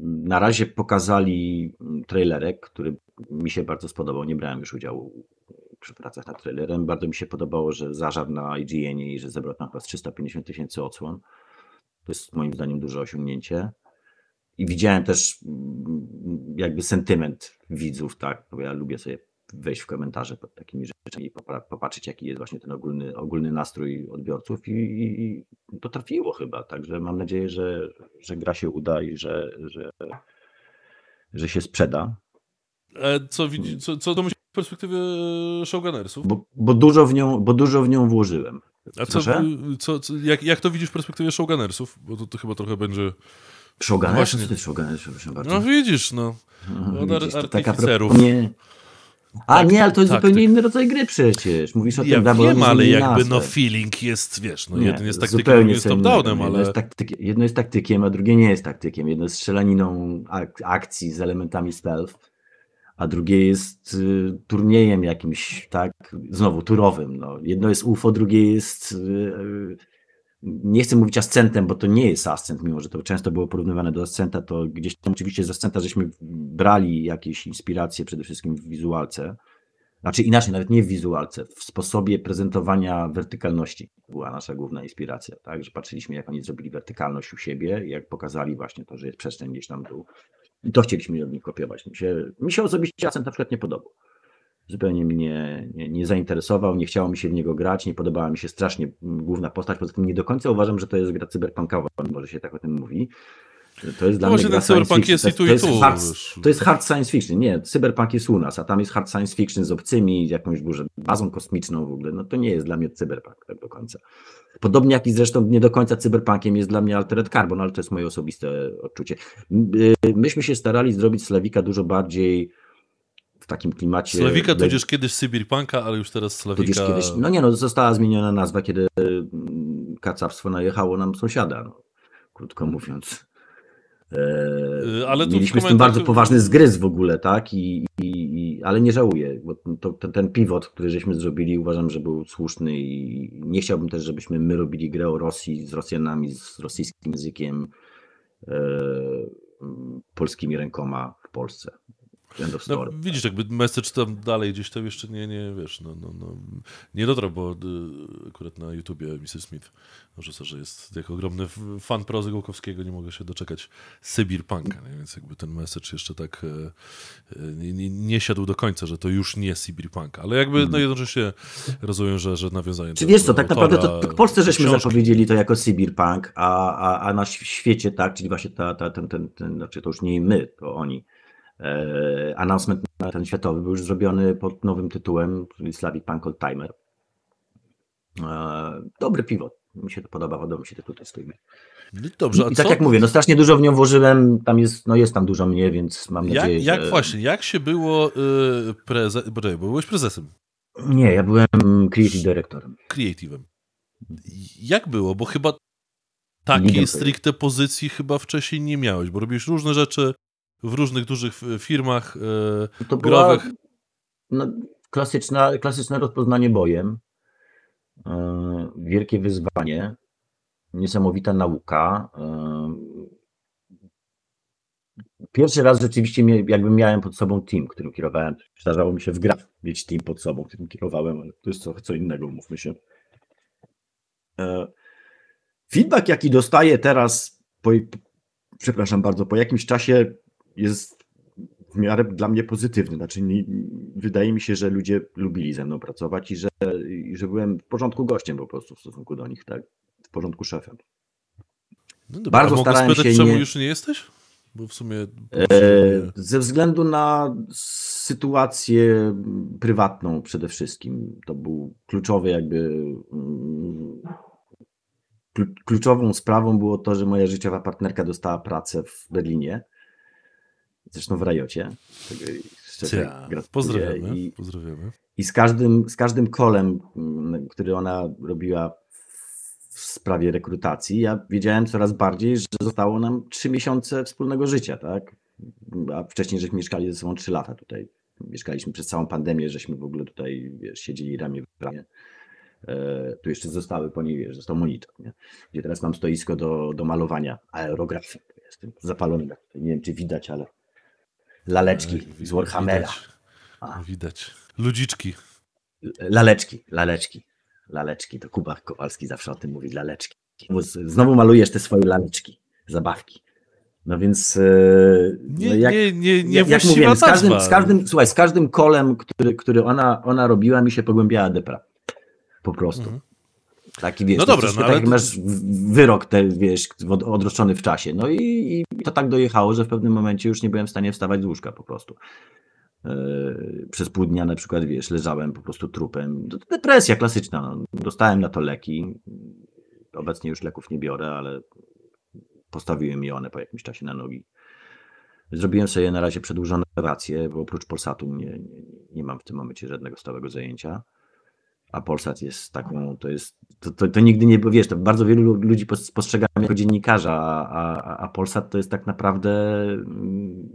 na razie pokazali mm, trailerek, który mi się bardzo spodobał. Nie brałem już udziału przy pracach nad trailerem. Bardzo mi się podobało, że zażarł na IGN i że zebrał tam chyba 350 tysięcy odsłon. To jest moim zdaniem duże osiągnięcie. I widziałem też mm, jakby sentyment widzów, tak, bo ja lubię sobie wejść w komentarze pod takimi rzeczami i popatrzeć, jaki jest właśnie ten ogólny, ogólny nastrój odbiorców i, i, i to trafiło chyba, także mam nadzieję, że, że gra się uda i że, że, że się sprzeda. E, co, widzi, co, co to myślisz w perspektywie e, Shogunersów? Bo, bo, dużo w nią, bo dużo w nią włożyłem. A co, co, co jak, jak to widzisz w perspektywie Shogunersów? Bo to, to chyba trochę będzie... Shoguners? Właśnie. to No widzisz, no. Mhm, Od widzisz, ar- Taka, nie, a tak, nie, ale to jest tak, zupełnie tak. inny rodzaj gry przecież. Mówisz o ja tym Diablo. wiem, ale jakby no feeling jest, wiesz, no nie, jeden jest taktykiem, drugi jest top-downem, ale... Jest jedno jest taktykiem, a drugie nie jest taktykiem. Jedno jest strzelaniną ak akcji z elementami stealth, a drugie jest y, turniejem jakimś, tak, znowu turowym. No. Jedno jest UFO, drugie jest y, y nie chcę mówić ascentem, bo to nie jest ascent, mimo że to często było porównywane do ascenta, to gdzieś tam oczywiście z ascenta żeśmy brali jakieś inspiracje przede wszystkim w wizualce. Znaczy inaczej, nawet nie w wizualce, w sposobie prezentowania wertykalności była nasza główna inspiracja, tak? Że patrzyliśmy, jak oni zrobili wertykalność u siebie, jak pokazali właśnie to, że jest przestrzeń gdzieś tam dół. I to chcieliśmy od nich kopiować. Mi się, mi się osobiście ascent na przykład nie podobał zupełnie mnie nie, nie zainteresował, nie chciało mi się w niego grać, nie podobała mi się strasznie mm, główna postać, poza tym nie do końca uważam, że to jest gra cyberpunkowa, może się tak o tym mówi. To jest dla Może no mnie cyberpunk jest i tu, to, jest i tu. Hard, to jest hard science fiction. Nie, cyberpunk jest u nas, a tam jest hard science fiction z obcymi, z jakąś dużą bazą kosmiczną w ogóle. No to nie jest dla mnie cyberpunk tak do końca. Podobnie jak i zresztą nie do końca cyberpunkiem jest dla mnie Altered Carbon, ale to jest moje osobiste odczucie. Y, myśmy się starali zrobić Slawika dużo bardziej takim klimacie. Slawika tudzież kiedyś Sybirpanka, ale już teraz Slawika. Tudzież kiedyś, no nie no, została zmieniona nazwa, kiedy mm, kacawstwo najechało nam sąsiada, no, krótko mówiąc. E, mieliśmy z tym bardzo poważny zgryz w ogóle, tak? I, i, i ale nie żałuję, bo to, ten, ten pivot, który żeśmy zrobili, uważam, że był słuszny i nie chciałbym też, żebyśmy my robili grę o Rosji z Rosjanami, z rosyjskim językiem, e, polskimi rękoma w Polsce. No, widzisz, jakby message tam dalej gdzieś tam jeszcze nie, nie wiesz, no, no, no nie dotarł, bo y, akurat na YouTubie Mrs. Smith rzuca, że jest jak ogromny fan prozy Gołkowskiego, nie mogę się doczekać Sybir Punka, nie? więc jakby ten message jeszcze tak y, y, nie, nie siadł do końca, że to już nie Sybir Punka, ale jakby hmm. no mhm. jednocześnie rozumiem, że, że nawiązanie Czy wiesz co, tak naprawdę to, to w Polsce żeśmy książki. zapowiedzieli to jako Sybir Punk, a, a, a na świecie tak, czyli właśnie ta, ta, ten, ten, ten, znaczy to już nie my, to oni E, announcement na ten światowy był już zrobiony pod nowym tytułem, czyli Slavic Punk Old Timer. E, dobry pivot. Mi się to podoba, podoba mi się tutaj testujmy. No dobrze, I tak co? jak mówię, no strasznie dużo w nią włożyłem, tam jest, no jest tam dużo mnie, więc mam nadzieję, jak, że... właśnie, jak się było yy, preze... Bo byłeś prezesem? Nie, ja byłem creative dyrektorem. Creativem. Jak było? Bo chyba takiej stricte pozycji chyba wcześniej nie miałeś, bo robisz różne rzeczy, w różnych dużych firmach yy, to growych. Była, no, klasyczna, klasyczne rozpoznanie bojem, yy, wielkie wyzwanie, niesamowita nauka. Yy. Pierwszy raz rzeczywiście jakby miałem pod sobą team, którym kierowałem. Zdarzało mi się w grach mieć team pod sobą, którym kierowałem, ale to jest trochę co innego, mówmy się. Feedback, jaki dostaję teraz, po, przepraszam bardzo, po jakimś czasie jest w miarę dla mnie pozytywny. Znaczy, nie, wydaje mi się, że ludzie lubili ze mną pracować i że, i że byłem w porządku gościem po prostu w stosunku do nich, tak? W porządku szefem. No dobra, Bardzo mogę starałem spytać, się czemu nie... już nie jesteś? Bo w sumie. E, ze względu na sytuację prywatną przede wszystkim. To był kluczowy, jakby. Mm, kluczową sprawą było to, że moja życiowa partnerka dostała pracę w Berlinie zresztą w Rajocie. Ja, pozdrawiamy, I, pozdrawiamy. I z każdym, z każdym kolem, mm, który ona robiła w sprawie rekrutacji, ja wiedziałem coraz bardziej, że zostało nam trzy miesiące wspólnego życia, tak? A wcześniej żeśmy mieszkali ze sobą trzy lata tutaj. Mieszkaliśmy przez całą pandemię, żeśmy w ogóle tutaj wiesz, siedzieli ramię w ramię. E, tu jeszcze zostały po niej, wiesz, został monitor, nie? gdzie teraz mam stoisko do, do malowania aerografii. Jestem zapalony, nie wiem czy widać, ale Laleczki z Warhammera. Widać. widać. Ludziczki. Laleczki, laleczki, laleczki. To Kuba Kowalski zawsze o tym mówi, laleczki. Znowu malujesz te swoje laleczki, zabawki. No więc. E, nie, no jak, nie, nie, nie jak mówiłem, z każdym, z każdym, słuchaj, z każdym kolem, który, który ona, ona robiła, mi się pogłębiała depra. Po prostu. Mhm. Taki wiesz, no, no dobra, no, tak, ale... masz wyrok ten, wiesz, odroczony w czasie. No i, i, to tak dojechało, że w pewnym momencie już nie byłem w stanie wstawać z łóżka po prostu. Yy, przez pół dnia na przykład, wiesz, leżałem po prostu trupem. Depresja klasyczna. No. Dostałem na to leki. Obecnie już leków nie biorę, ale postawiłem je one po jakimś czasie na nogi. Zrobiłem sobie na razie przedłużone racje, bo oprócz Polsatu nie, nie, nie mam w tym momencie żadnego stałego zajęcia a Polsat jest taką, to jest, to, to, to nigdy nie wiesz, to bardzo wielu ludzi postrzega mnie jako dziennikarza, a, a, a Polsat to jest tak naprawdę mm,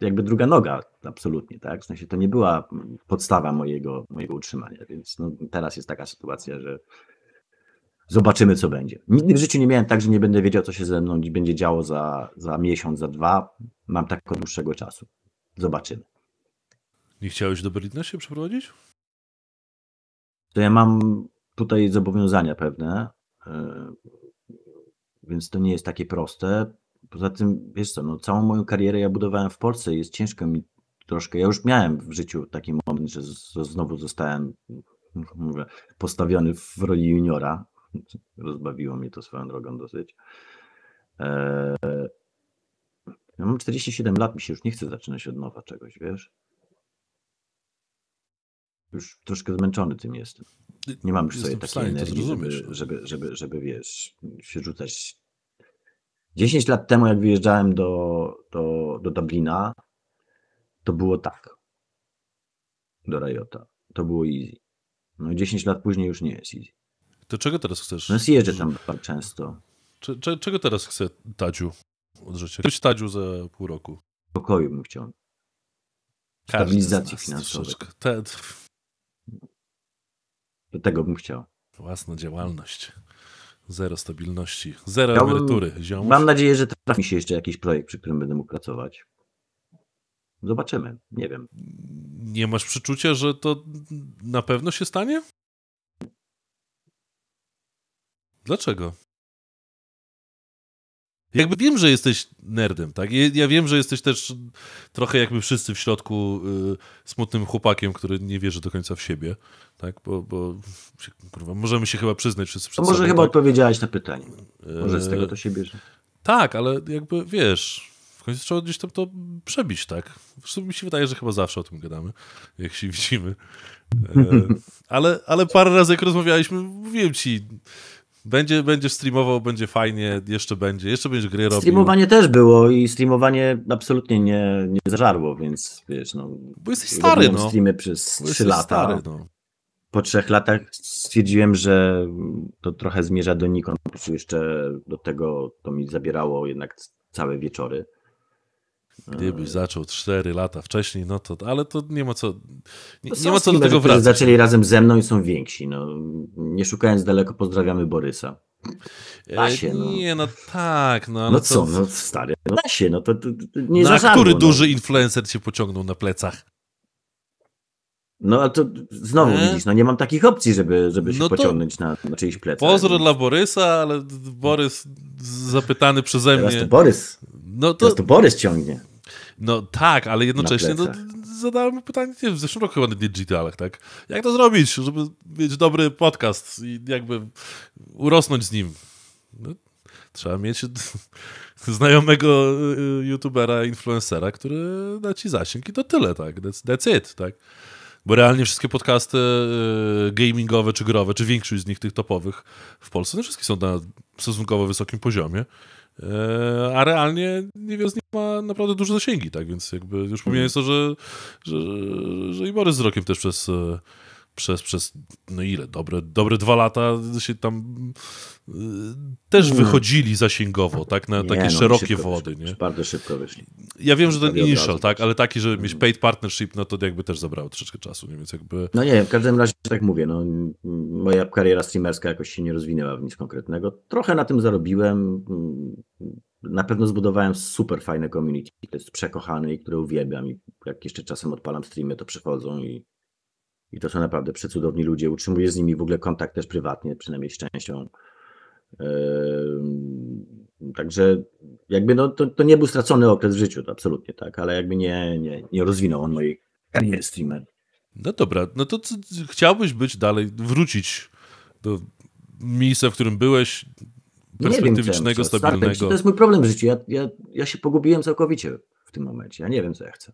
jakby druga noga, absolutnie, tak? W sensie to nie była podstawa mojego, mojego utrzymania, więc no, teraz jest taka sytuacja, że zobaczymy, co będzie. Nigdy w życiu nie miałem tak, że nie będę wiedział, co się ze mną będzie działo za, za miesiąc, za dwa. Mam tak od dłuższego czasu. Zobaczymy. Nie chciałeś do Berlina się przeprowadzić? to ja mam tutaj zobowiązania pewne, e, więc to nie jest takie proste. Poza tym, wiesz co, no, całą moją karierę ja budowałem w Polsce i jest ciężko mi troszkę. Ja już miałem w życiu taki moment, że znowu zostałem mówię, postawiony w roli juniora. Rozbawiło mnie to swoją drogą dosyć. E, ja mam 47 lat, mi się już nie chce zaczynać od nowa czegoś, wiesz? już troszkę zmęczony tym jestem. Nie mam już sobie takiej energii, żeby, żeby, żeby, żeby, wiesz, się rzucać. 10 lat temu, jak wyjeżdżałem do, do, do Dublina, to było tak. Do Rajota. To było easy. No 10 lat później już nie jest easy. To czego teraz chcesz? No jeżdżę tam bardzo tak często. Cze, cze, czego teraz chce Tadziu od życia? Tadziu za pół roku. Pokoju bym chciał. Stabilizacji finansowej. Te, tego bym chciał. Własna działalność. Zero stabilności, zero ja emerytury. Ziomuś. Mam nadzieję, że trafi się jeszcze jakiś projekt, przy którym będę mógł pracować. Zobaczymy, nie wiem. Nie masz przeczucia, że to na pewno się stanie? Dlaczego? Jakby wiem, że jesteś nerdem, tak? Ja, wiem, że jesteś też trochę jakby wszyscy w środku y, smutnym chłopakiem, który nie wierzy do końca w siebie, tak? Bo, bo kurwa, możemy się chyba przyznać wszyscy przed to no Może sobą, chyba tak? odpowiedziałeś na pytanie. Y, może z tego to się bierze. Tak, ale jakby wiesz, w końcu trzeba gdzieś tam to przebić, tak? Zresztą mi się wydaje, że chyba zawsze o tym gadamy, jak się widzimy. E, ale, ale parę razy jak rozmawialiśmy, mówiłem ci będzie, będziesz streamował, będzie fajnie, jeszcze będzie, jeszcze będziesz gry robił. Streamowanie też było i streamowanie absolutnie nie, nie zażarło, więc wiesz, no... Bo jesteś stary, no. streamy przez 3 lata. Stary, no. Po trzech latach stwierdziłem, że to trochę zmierza do nikąd, jeszcze do tego to mi zabierało jednak całe wieczory. Gdybyś no. zaczął 4 lata wcześniej, no to, ale to nie ma co, nie, nie ma co do tego wracać. Zaczęli razem ze mną i są więksi. No, nie szukając daleko, pozdrawiamy Borysa. Lasie, e, no. Nie, no tak, no No co, no stary, no no to, to, to nie Na zasadło, który no. duży influencer cię pociągnął na plecach? No a to znowu e? widzisz, no nie mam takich opcji, żeby, żeby się no pociągnąć na, na czyjeś plecy. Pozdro dla Borysa, ale Borys zapytany przeze mnie. Teraz to Borys. No to... Teraz to Borys ciągnie. No tak, ale jednocześnie no, zadałem pytanie nie, w zeszłym roku chyba na digitalach, tak? Jak to zrobić, żeby mieć dobry podcast i jakby urosnąć z nim? No, trzeba mieć znajomego y, y, youtubera, influencera, który da ci zasięg i to tyle, tak? That's, that's it, tak? Bo realnie wszystkie podcasty y, gamingowe czy growe, czy większość z nich tych topowych w Polsce, no wszystkie są na stosunkowo wysokim poziomie. Y, a realnie niewiele z nich ma naprawdę duże zasięgi, tak więc jakby już pomijając to, że, że, że i Borys z Rokiem też przez y, przez, przez no ile, dobre, dobre dwa lata się tam y, też hmm. wychodzili zasięgowo, tak, na nie, takie no, szerokie szybko, wody, nie? Bardzo szybko wyszli. Ja wiem, że ten initial, tak, ale taki, żeby mieć hmm. paid partnership, no to jakby też zabrało troszeczkę czasu, nie? więc jakby... No nie wiem, w każdym razie tak mówię, no, moja kariera streamerska jakoś się nie rozwinęła w nic konkretnego. Trochę na tym zarobiłem, na pewno zbudowałem super fajne community, to jest przekochany i które uwielbiam i jak jeszcze czasem odpalam streamy, to przychodzą i i to są naprawdę przecudowni ludzie. Utrzymuję z nimi w ogóle kontakt też prywatnie, przynajmniej z częścią. Ehm, także jakby no, to, to nie był stracony okres w życiu, to absolutnie tak, ale jakby nie, nie, nie rozwinął on mojej kariery streamer. No dobra, no to chciałbyś być dalej, wrócić do miejsca, w którym byłeś, perspektywicznego, nie wiem, stabilnego. to jest mój problem w życiu. Ja, ja, ja się pogubiłem całkowicie w tym momencie. Ja nie wiem, co ja chcę.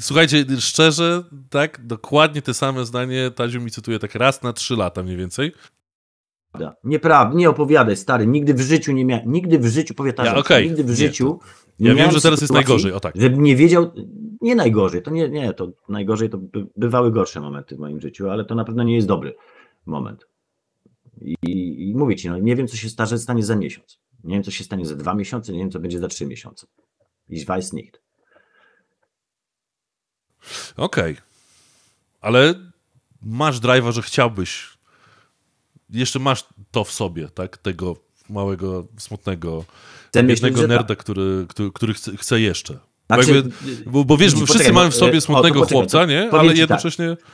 Słuchajcie, szczerze, tak, dokładnie te same zdanie Tadziu mi cytuje tak raz na trzy lata mniej więcej. Nieprawda, nie opowiadaj, stary, nigdy w życiu nie miałem, nigdy w życiu, powiadam, ja, okay. nigdy w życiu nie Ja wiem, że teraz jest najgorzej, o tak. Żebym nie wiedział, nie najgorzej, to nie, nie, to najgorzej to bywały gorsze momenty w moim życiu, ale to na pewno nie jest dobry moment. I, i, i mówię ci, no nie wiem, co się stanie za miesiąc, nie wiem, co się stanie za dwa miesiące, nie wiem, co będzie za trzy miesiące. Ich weiß nicht. Okej. Okay. Ale masz drive'a, że chciałbyś. Jeszcze masz to w sobie, tak? Tego małego, smutnego, Ten nerda, który, który, który chce, chce jeszcze. Znaczy, bo, bo, wiesz, widzisz, wszyscy mamy w sobie e, smutnego o, chłopca, nie? Ale tak. jednocześnie... Tak.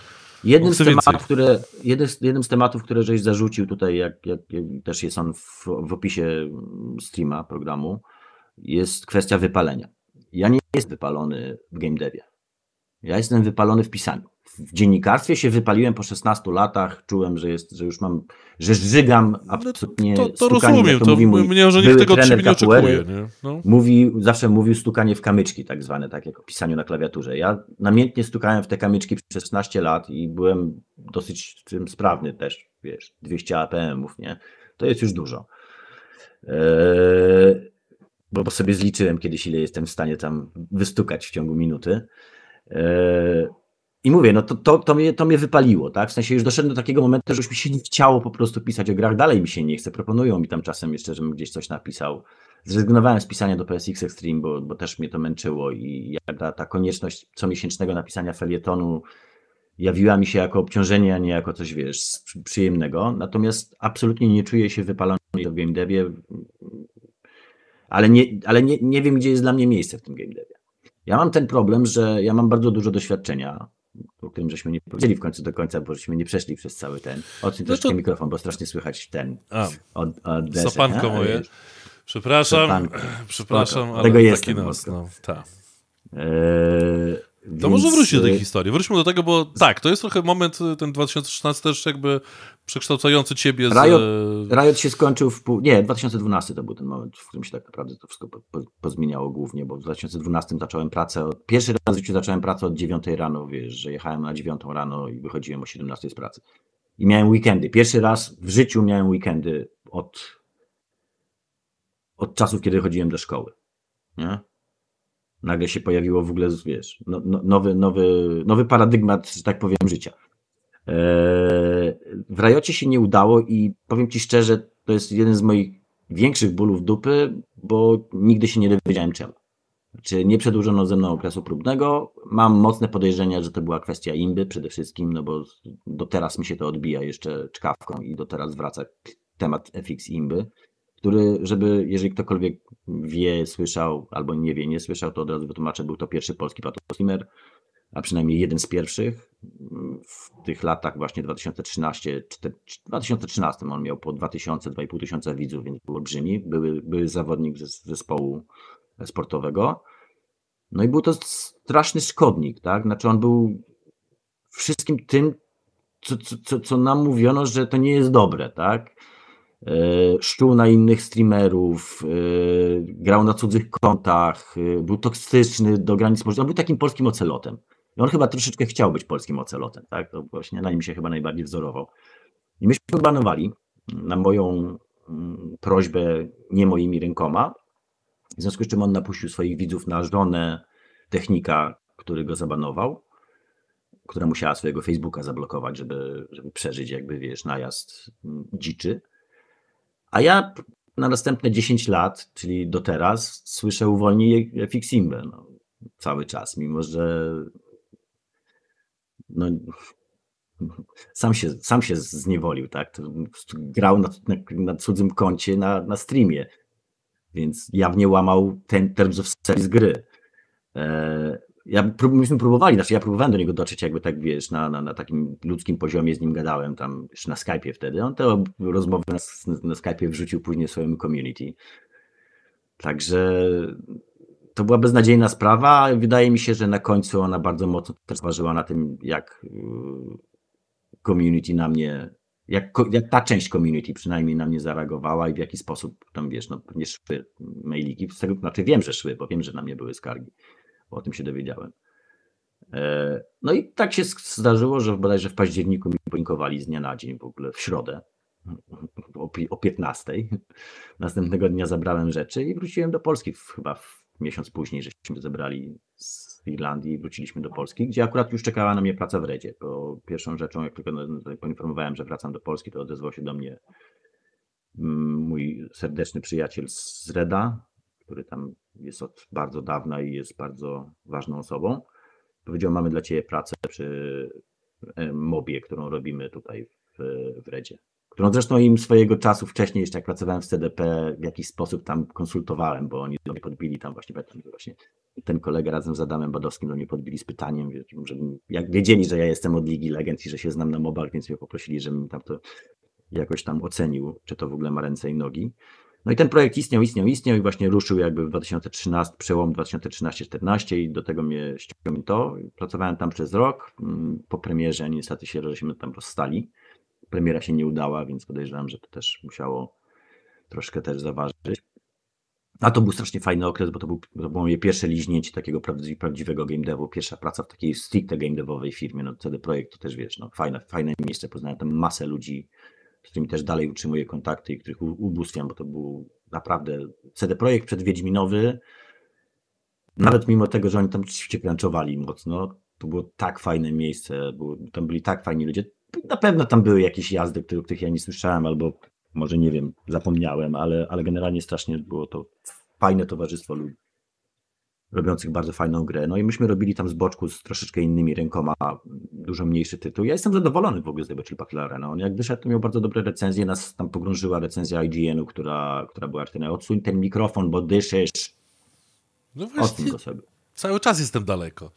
Jednym, z tematów, które, jednym, z, jednym z tematów, które żeś zarzucił tutaj, jak, jak też jest on w, w, opisie streama, programu, jest kwestia wypalenia. Ja nie jestem wypalony w game devie. Ja jestem wypalony w pisaniu. W dziennikarstwie się wypaliłem po 16 latach, czułem, że, jest, że już mam, że żygam absolutnie To, to, to stukanie, rozumiem, to, mówi mój mnie, że nikt tego od siebie nie oczekuje. Nie? No. Mówi, zawsze mówił stukanie w kamyczki, tak zwane, tak jak o pisaniu na klawiaturze. Ja namiętnie stukałem w te kamyczki przez 16 lat i byłem dosyć tym sprawny też, wiesz, 200 APM-ów, nie? To jest już dużo. Eee, bo, bo sobie zliczyłem kiedyś, ile jestem w stanie tam wystukać w ciągu minuty. Yy, I mówię, no to, to, to, mnie, to mnie wypaliło, tak? W sensie już doszedłem do takiego momentu, że już mi się nie chciało po prostu pisać o grach, dalej mi się nie chce. Proponują mi tam czasem jeszcze, żebym gdzieś coś napisał. Zrezygnowałem z pisania do PSX Extreme, bo, bo też mnie to męczyło i ta, ta konieczność comiesięcznego napisania felietonu jawiła mi się jako obciążenie, a nie jako coś, wiesz, przyjemnego. Natomiast absolutnie nie czuję się wypalony w game devie, ale, nie, ale nie, nie wiem, gdzie jest dla mnie miejsce w tym game devie. Ja mam ten problem, że ja mam bardzo dużo doświadczenia, o którym żeśmy nie powiedzieli w końcu do końca, bo żeśmy nie przeszli przez cały ten. Odsuń no troszkę mikrofon, bo strasznie słychać ten. A, od, od sopanko ha? moje. Y, przepraszam, sopanko. przepraszam, Spoko. ale Tego taki jestem, No, ta. E, więc... To może wrócić do tej y, historii. Wróćmy do tego, bo tak, to jest trochę moment, y, ten 2016 też jakby przekształcający ciebie z... Riot, y, Riot się skończył w pół... Nie, 2012 to był ten moment, w którym się tak naprawdę to wszystko po, po, pozmieniało głównie, bo w 2012 zacząłem pracę, od... pierwszy raz w życiu zacząłem pracę od 9 rano, wiesz, że jechałem na 9 rano i wychodziłem o 17 z pracy. I miałem weekendy. Pierwszy raz w życiu miałem weekendy od, od czasów, kiedy chodziłem do szkoły. Nie? Nagle się pojawiło w ogóle, wiesz, no, no, nowy, nowy, nowy paradygmat, że tak powiem, życia. Eee, w Rajocie się nie udało i powiem Ci szczerze, to jest jeden z moich większych bólów dupy, bo nigdy się nie dowiedziałem czemu. Czy nie przedłużono ze mną okresu próbnego? Mam mocne podejrzenia, że to była kwestia imby przede wszystkim, no bo do teraz mi się to odbija jeszcze czkawką i do teraz wraca temat FX imby który, żeby, jeżeli ktokolwiek wie, słyszał albo nie wie, nie słyszał, to od razu wytłumaczę, był to pierwszy polski patoslimer, a przynajmniej jeden z pierwszych. W tych latach właśnie 2013, 2013 on miał po 2000, 2500 widzów, więc był olbrzymi. Były, były zawodnik z zespołu sportowego. No i był to straszny szkodnik, tak? Znaczy on był wszystkim tym, co, co, co nam mówiono, że to nie jest dobre, tak? E, szczuł na innych streamerów, e, grał na cudzych kontach, e, był toksyczny do granic możliwości. On był takim polskim ocelotem. I on chyba troszeczkę chciał być polskim ocelotem, tak? To właśnie na nim się chyba najbardziej wzorował. I myśmy go banowali na moją mm, prośbę, nie moimi rękoma. W związku z czym on napuścił swoich widzów na żonę technika, który go zabanował, która musiała swojego Facebooka zablokować, żeby, żeby przeżyć, jakby wiesz, najazd mm, dziczy. A ja na następne 10 lat, czyli do teraz, słyszę uwolnij Fiximbę no, cały czas, mimo że no, sam, się, sam się zniewolił, tak? Grał na, na, na cudzym koncie na, na streamie, więc jawnie łamał ten terms of service gry. E, ja, myśmy próbowali, znaczy ja próbowałem do niego dotrzeć, jakby tak wiesz, na, na, na takim ludzkim poziomie z nim gadałem tam już na Skype'ie wtedy. On te rozmowy na, na Skype'ie wrzucił później swojemu swoim community. Także to była beznadziejna sprawa. Wydaje mi się, że na końcu ona bardzo mocno też ważyła na tym, jak yy, community na mnie, jak, jak ta część community przynajmniej na mnie zareagowała i w jaki sposób tam wiesz, no pewnie szły mailiki, z tego, znaczy wiem, że szły, bo wiem, że na mnie były skargi bo o tym się dowiedziałem. E, no i tak się zdarzyło, że bodajże w październiku mi poinkowali z dnia na dzień, w ogóle w środę o 15. Następnego dnia zabrałem rzeczy i wróciłem do Polski. Chyba w miesiąc później żeśmy zebrali z Irlandii i wróciliśmy do Polski, gdzie akurat już czekała na mnie praca w Redzie. Bo pierwszą rzeczą, jak tylko poinformowałem, że wracam do Polski, to odezwał się do mnie mm, mój serdeczny przyjaciel z Reda, który tam jest od bardzo dawna i jest bardzo ważną osobą. Powiedział, mamy dla Ciebie pracę przy e, mobie, którą robimy tutaj w, w Redzie. Którą zresztą im swojego czasu wcześniej, jeszcze jak pracowałem w CDP, w jakiś sposób tam konsultowałem, bo oni do mnie podbili tam właśnie, właśnie ten kolega razem z Adamem Badowskim do mnie podbili z pytaniem, żebym, jak wiedzieli, że ja jestem od Ligi Legend i że się znam na mobach, więc mnie poprosili, żebym tam to jakoś tam ocenił, czy to w ogóle ma ręce i nogi. No i ten projekt istniał, istniał, istniał i właśnie ruszył jakby w 2013, przełom 2013-14 i do tego mnie to. Pracowałem tam przez rok. Mm, po premierze niestety się żeśmy tam rozstali. Premiera się nie udała, więc podejrzewam, że to też musiało troszkę też zaważyć. A to był strasznie fajny okres, bo to, był, to było moje pierwsze liźnięcie takiego prawdziwego game devu, pierwsza praca w takiej stricte game devowej firmie. No wtedy projekt to też wiesz, no fajne, fajne miejsce, poznałem tam masę ludzi, z którymi też dalej utrzymuję kontakty i których ubóstwiam, bo to był naprawdę CD Projekt przedwiedźminowy. Nawet mimo tego, że oni tam się crunchowali mocno, to było tak fajne miejsce, bo tam byli tak fajni ludzie. Na pewno tam były jakieś jazdy, których, których ja nie słyszałem, albo może nie wiem, zapomniałem, ale, ale generalnie strasznie było to fajne towarzystwo ludzi robiących bardzo fajną grę. No i myśmy robili tam z boczku z troszeczkę innymi rękoma dużo mniejszy tytuł. Ja jestem zadowolony w ogóle z tego Chilpatla Arena. No. On jak wyszedł, to miał bardzo dobre recenzje. Nas tam pogrążyła recenzja IGN-u, która, która była artyna. Odsuń ten mikrofon, bo dyszysz. No właśnie, sobie. cały czas jestem daleko.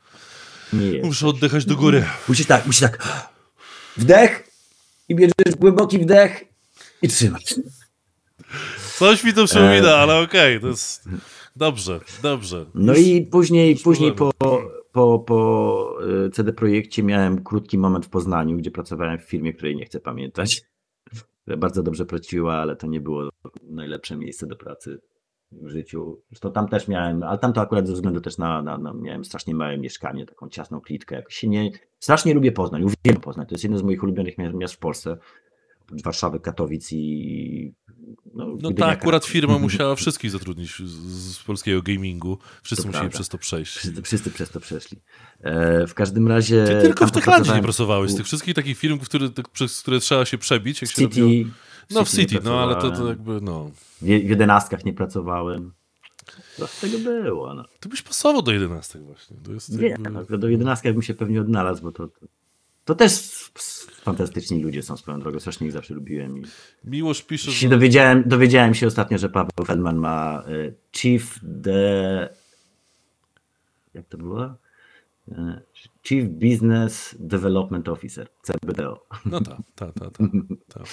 Nie Muszę oddychać do góry. Musisz tak, musisz tak. Wdech i bierzesz głęboki wdech i trzymasz. Coś mi to przypomina, e... ale okej, okay, to jest... Dobrze, dobrze. No już, i później, później po, po, po y, CD Projekcie miałem krótki moment w Poznaniu, gdzie pracowałem w firmie, której nie chcę pamiętać. Bardzo dobrze płaciła, ale to nie było najlepsze miejsce do pracy w życiu. Zresztą tam też miałem, ale tam to akurat ze względu też na, na, na miałem strasznie małe mieszkanie, taką ciasną klitkę. Jakoś się nie, strasznie lubię Poznań, uwielbiam Poznań. To jest jedno z moich ulubionych miast w Polsce. Warszawy, Katowic i no, no ta akurat firma musiała wszystkich zatrudnić z, z polskiego gamingu. Wszyscy to musieli prawda. przez to przejść. Wszyscy, wszyscy przez to przeszli. E, w każdym razie. Ty tylko w Techlandzie nie pracowałeś. Z tych wszystkich takich firm, które, przez które trzeba się przebić. Jak się robiło... No w City, no ale to, to jakby. No. W jedenastkach nie pracowałem. Co z tego było? No. Ty byś pasował do jedenastek właśnie. To jest jakby... no, do jedenastek bym się pewnie odnalazł, bo to, to to też fantastyczni ludzie są swoją drogą, strasznie ich zawsze lubiłem. Miłość pisze, że... Dowiedziałem, dowiedziałem się ostatnio, że Paweł Feldman ma y, Chief de... Jak to było? Y, Chief Business Development Officer, CBDO. No tak, tak, tak. Ta, ta.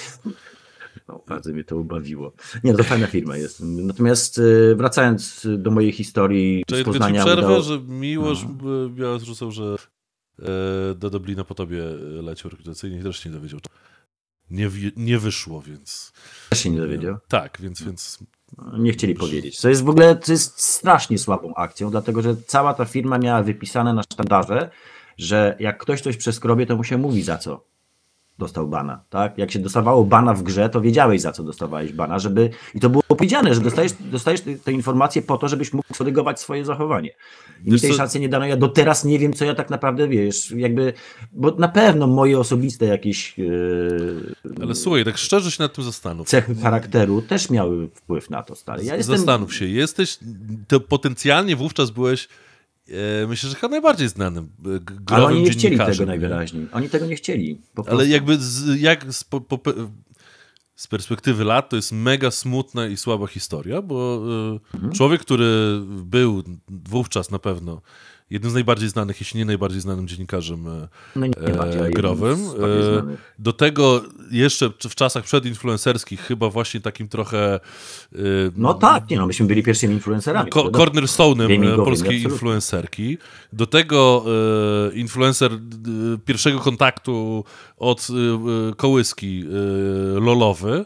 No, bardzo mnie to ubawiło. Nie, to fajna firma jest. Natomiast y, wracając do mojej historii Czyli z Poznania... Czyli przerwę, udało... że miłość, no. ja rzucał, że E, do Dublina po tobie e, leciał rekrutacyjnie i też nie dowiedział. Nie, nie wyszło, więc. Też się nie dowiedział. E, tak, więc. więc... No, nie chcieli powiedzieć. To jest w ogóle to jest strasznie słabą akcją, dlatego że cała ta firma miała wypisane na sztandarze, że jak ktoś coś przeskrobie, to mu się mówi za co dostał bana, tak? Jak się dostawało bana w grze, to wiedziałeś za co dostawałeś bana, żeby i to było powiedziane, że dostajesz, dostajesz te informacje po to, żebyś mógł korygować swoje zachowanie. I mi tej szansy nie dano, ja do teraz nie wiem, co ja tak naprawdę, wiesz, jakby, bo na pewno moje osobiste jakieś... Yy... Ale słuchaj, tak szczerze się nad tym zastanów. Cechy charakteru też miały wpływ na to, stary. Ja jestem... Zastanów się, jesteś, to potencjalnie wówczas byłeś E, myślę, że chyba najbardziej znanym e, growym Ale oni nie chcieli tego najwyraźniej. Oni tego nie chcieli. Ale jakby z, jak z, po, po, z, perspektywy lat to jest mega smutna i słaba historia, bo e, mhm. człowiek, który był wówczas na pewno jednym z najbardziej znanych, jeśli nie najbardziej znanym dziennikarzem e, no e, growym. E, do tego jeszcze w czasach przedinfluencerskich, chyba właśnie takim trochę... E, no tak, nie no, myśmy byli pierwszymi influencerami. Ko cornerstone'em polskiej absolutnie. influencerki. Do tego e, influencer e, pierwszego kontaktu od kołyski, lolowy.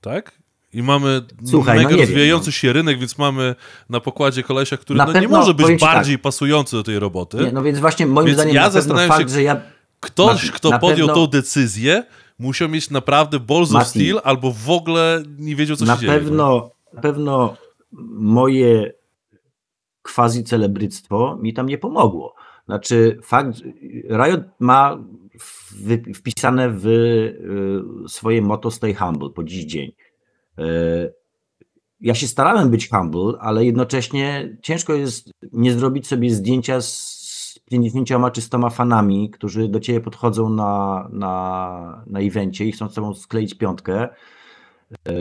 Tak? I mamy Słuchaj, mega no rozwijający wiem, no. się rynek, więc mamy na pokładzie kolesia, który no, pewno, nie może być tak. bardziej tak. pasujący do tej roboty. Nie, no więc właśnie moim więc zdaniem ja zastanawiam fakt, się, że ja... Ktoś, kto podjął pewno... tą decyzję, musiał mieć naprawdę balls Mati, of steel albo w ogóle nie wiedział, co się pewno, dzieje. Pewno, na pewno moje quasi-celebryctwo mi tam nie pomogło. Znaczy fakt, Riot ma wpisane w y, swoje motto Stay Humble po dziś dzień. E, ja się starałem być humble, ale jednocześnie ciężko jest nie zrobić sobie zdjęcia z 50 czy 100 fanami, którzy do ciebie podchodzą na, na, na evencie i chcą z tobą skleić piątkę, e,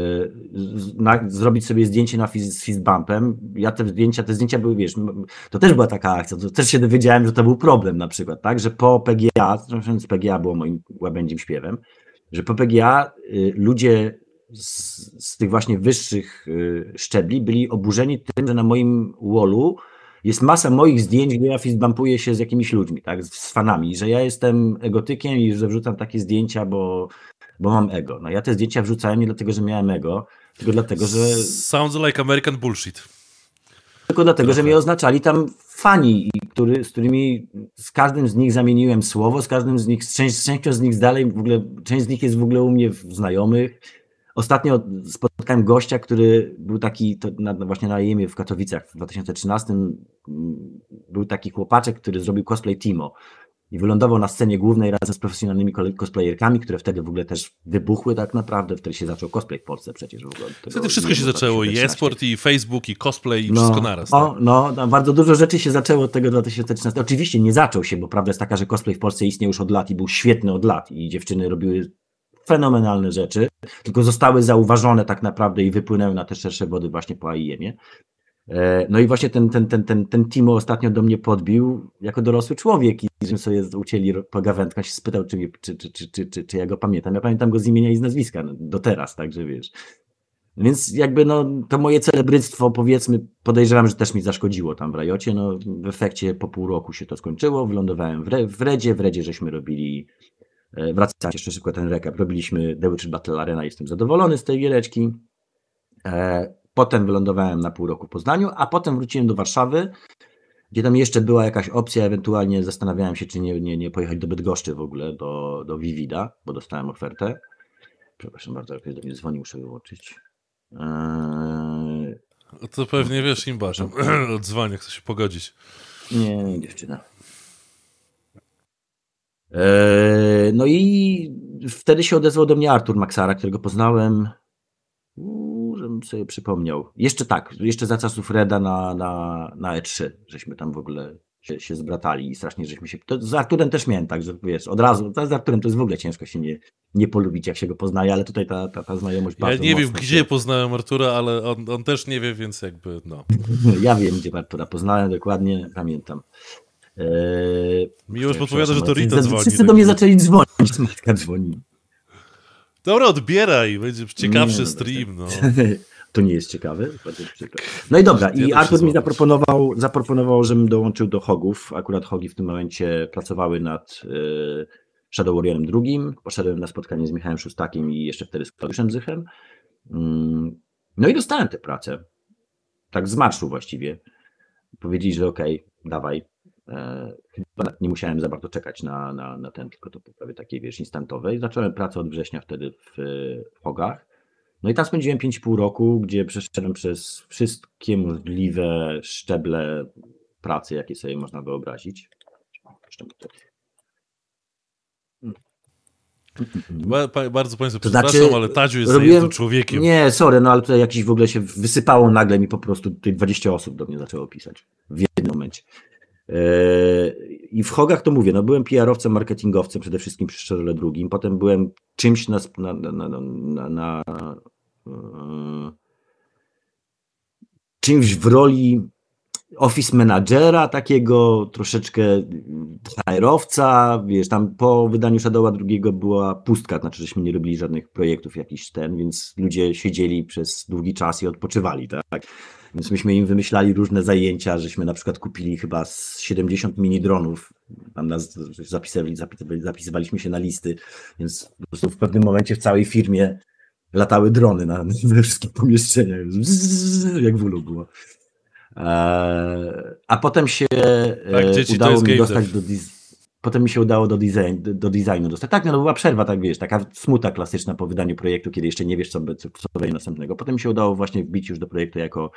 na, zrobić sobie zdjęcie na fiz, z fistbumpem. Ja te zdjęcia, te zdjęcia były, wiesz, to też była taka akcja, to też się dowiedziałem, że to był problem na przykład, tak, że po PGA, z PGA było moim łabędzim śpiewem, że po PGA y, ludzie z, z tych właśnie wyższych y, szczebli byli oburzeni tym, że na moim wallu jest masa moich zdjęć, gdzie ja fistbumpuję się z jakimiś ludźmi, tak, z fanami, że ja jestem egotykiem i że wrzucam takie zdjęcia, bo, bo mam ego. No ja te zdjęcia wrzucałem nie dlatego, że miałem ego, tylko dlatego, że... Sounds like American bullshit. Tylko dlatego, Trochę. że mnie oznaczali tam fani, który, z którymi z każdym z nich zamieniłem słowo, z każdym z nich, z, część, z częścią z nich dalej, w ogóle, część z nich jest w ogóle u mnie w znajomych, Ostatnio spotkałem gościa, który był taki to, na, właśnie na Jemie w Katowicach w 2013. Mm, był taki chłopaczek, który zrobił cosplay Timo i wylądował na scenie głównej razem z profesjonalnymi cosplayerkami, które wtedy w ogóle też wybuchły tak naprawdę, wtedy się zaczął cosplay w Polsce przecież. W ogóle wtedy wszystko się zaczęło, i e-sport, i Facebook, i cosplay, i no, wszystko naraz. O, no, tak. no, no, bardzo dużo rzeczy się zaczęło od tego 2013. Oczywiście nie zaczął się, bo prawda jest taka, że cosplay w Polsce istnieje już od lat i był świetny od lat i dziewczyny robiły fenomenalne rzeczy, tylko zostały zauważone tak naprawdę i wypłynęły na te szersze wody właśnie po AIM-ie. E, no i właśnie ten, ten, ten, ten, ten Timo ostatnio do mnie podbił jako dorosły człowiek i żeśmy sobie ucięli pogawędka, się spytał, czy, czy, czy, czy, czy, czy, czy ja go pamiętam. Ja pamiętam go z imienia i z nazwiska no, do teraz, także wiesz. Więc jakby no, to moje celebryctwo, powiedzmy, podejrzewam, że też mi zaszkodziło tam w Rajocie. No, w efekcie po pół roku się to skończyło, wylądowałem w, Re w Redzie, w Redzie żeśmy robili E, Wracając jeszcze szybko ten recap, robiliśmy The Witcher Battle Arena, jestem zadowolony z tej giereczki. E, potem wylądowałem na pół roku w Poznaniu, a potem wróciłem do Warszawy, gdzie tam jeszcze była jakaś opcja, ewentualnie zastanawiałem się, czy nie, nie, nie pojechać do Bydgoszczy w ogóle, do, do Vivida, bo dostałem ofertę. Przepraszam bardzo, ktoś do mnie dzwoni, muszę wyłączyć. Eee... To pewnie wiesz, im Od no. dzwonię, chcę się pogodzić. Nie, nie, dziewczyna. E, no i wtedy się odezwał do mnie Artur Maxara, którego poznałem, żebym sobie przypomniał. Jeszcze tak, jeszcze za czasów Reda na, na, na E3, żeśmy tam w ogóle się, się zbratali i strasznie żeśmy się... To z Arturem też miałem tak, że wiesz, od razu, z Arturem to jest w ogóle ciężko się nie, nie polubić, jak się go poznaje, ale tutaj ta, ta, ta znajomość ja bardzo Ja nie wiem, gdzie poznałem Artura, ale on, on też nie wie, więc jakby no. ja wiem, gdzie Artura poznałem, dokładnie pamiętam. Eee, Miłość podpowiada, że to Rita dzwoni. Wszyscy tak do mnie zaczęli dzwonić, matka dzwoni. Dobra, odbieraj, będzie ciekawszy nie, no, stream. Tak. No. To nie jest ciekawe. No i dobra, i Artur mi zaproponował, zaproponował, żebym dołączył do Hogów. Akurat Hogi w tym momencie pracowały nad e, Shadow Warriorem II. Poszedłem na spotkanie z Michałem Szustakiem i jeszcze wtedy z Klaudiuszem Zychem. Mm, no i dostałem tę pracę. Tak z marszu właściwie. Powiedzieli, że okej, okay, dawaj, E, chyba nie musiałem za bardzo czekać na, na, na ten, tylko to prawie takiej, wiesz, instantowej. Zacząłem pracę od września wtedy w, w Hogach. No i tam spędziłem 5,5 roku, gdzie przeszedłem przez wszystkie możliwe szczeble pracy, jakie sobie można wyobrazić. Bardzo Państwa to znaczy, ale Tadziu jest robiłem... człowiekiem. Nie, sorry, no ale tutaj jakiś w ogóle się wysypało nagle mi po prostu, tutaj 20 osób do mnie zaczęło pisać w jednym momencie. Yy, I w Hogach to mówię, no byłem PR-owcem, marketingowcem przede wszystkim przy Szczerole drugim, potem byłem czymś na, na, na, na, na yy, czymś w roli office managera, takiego troszeczkę hr wiesz, tam po wydaniu Shadowa drugiego była pustka, znaczy żeśmy nie robili żadnych projektów jakiś ten, więc ludzie siedzieli przez długi czas i odpoczywali, tak? Więc myśmy im wymyślali różne zajęcia, żeśmy na przykład kupili chyba 70 mini dronów. Tam nas zapisywali, zapisywaliśmy się na listy, więc po prostu w pewnym momencie w całej firmie latały drony na, na wszystkie pomieszczenia. Jak w ulu było. E, a potem się tak, e, udało mi dostać do Disney potem mi się udało do, design, do designu dostać. Tak, no to była przerwa, tak wiesz, taka smuta klasyczna po wydaniu projektu, kiedy jeszcze nie wiesz, co, co, co będzie następnego. Potem mi się udało właśnie wbić już do projektu jako,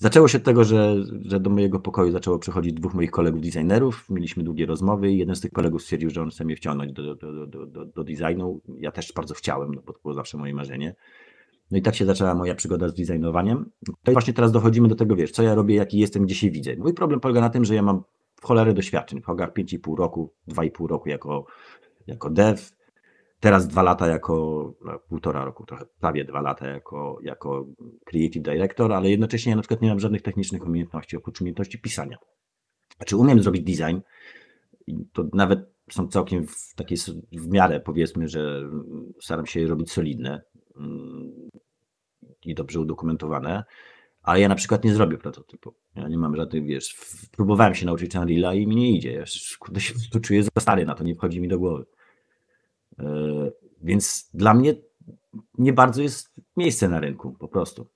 Zaczęło się od tego, że, że, do mojego pokoju zaczęło przychodzić dwóch moich kolegów designerów. Mieliśmy długie rozmowy i jeden z tych kolegów stwierdził, że on chce mnie wciągnąć do, do, do, do, do designu. Ja też bardzo chciałem, no bo to było zawsze moje marzenie. No i tak się zaczęła moja przygoda z designowaniem. To no właśnie teraz dochodzimy do tego, wiesz, co ja robię, jaki jestem, gdzie się widzę. Mój problem polega na tym, że ja mam cholery doświadczeń. Hogar 5,5 roku, 2,5 roku jako, jako dev, teraz 2 lata jako, no, półtora roku, trochę prawie 2 lata jako, jako creative director, ale jednocześnie ja na przykład nie mam żadnych technicznych umiejętności, oprócz umiejętności pisania. Znaczy umiem zrobić design, to nawet są całkiem w takiej w miarę powiedzmy, że staram się je robić solidne mm, i dobrze udokumentowane, ale ja na przykład nie zrobię prototypu. Ja nie mam żadnych, wiesz, próbowałem się nauczyć Unreal'a i mi nie idzie. Ja kurde się tu czuję za stary na to, nie wchodzi mi do głowy. E, więc dla mnie nie bardzo jest miejsce na rynku, po prostu.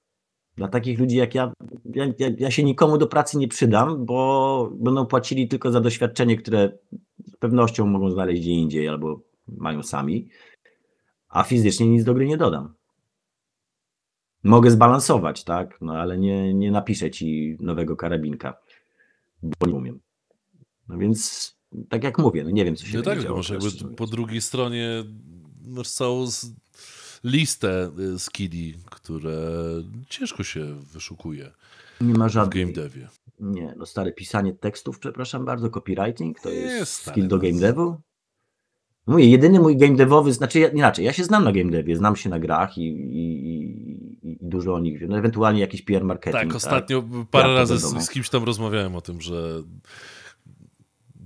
Dla takich ludzi jak ja, ja, ja się nikomu do pracy nie przydam, bo będą płacili tylko za doświadczenie, które z pewnością mogą znaleźć gdzie indziej albo mają sami, a fizycznie nic do gry nie dodam mogę zbalansować, tak? No ale nie, nie napiszę ci nowego karabinka, bo nie umiem. No więc tak jak mówię, no nie wiem, co się no tak, no, działo. Może jakby po drugiej stronie masz no, całą listę y, skidi, które ciężko się wyszukuje. Nie ma żadnych. W game devie. Nie, no stare pisanie tekstów, przepraszam bardzo, copywriting to jest, jest skill do no game devu. Mówię, jedyny mój game devowy, znaczy inaczej, ja się znam na game devie, znam się na grach i, i i dużo o nich wiem. No, ewentualnie jakiś PR marketing. Tak, tak? ostatnio tak? parę ja razy z, z kimś tam rozmawiałem o tym, że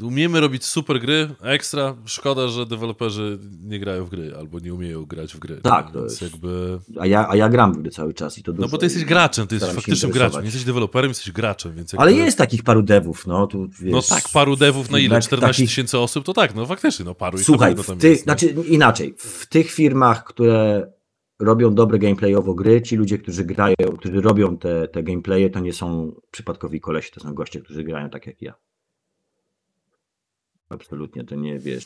umiemy robić super gry, ekstra. Szkoda, że deweloperzy nie grają w gry albo nie umieją grać w gry. Tak, to jest. Jakby... A, ja, a ja gram w gry cały czas i to no dużo. No bo ty jesteś graczem, ty jesteś faktycznym graczem. Nie jesteś deweloperem, jesteś graczem. Więc jakby... Ale jest takich paru devów, no. Tu, wiesz, no tak, paru devów na ile? 14 tysięcy osób? To tak, no faktycznie, no paru. Słuchaj, i tam ty... Jest, znaczy inaczej, w tych firmach, które robią dobre gameplayowo gry, ci ludzie, którzy grają, którzy robią te, te gameplaye, to nie są przypadkowi kolesi, to są goście, którzy grają tak jak ja. Absolutnie to nie wiesz.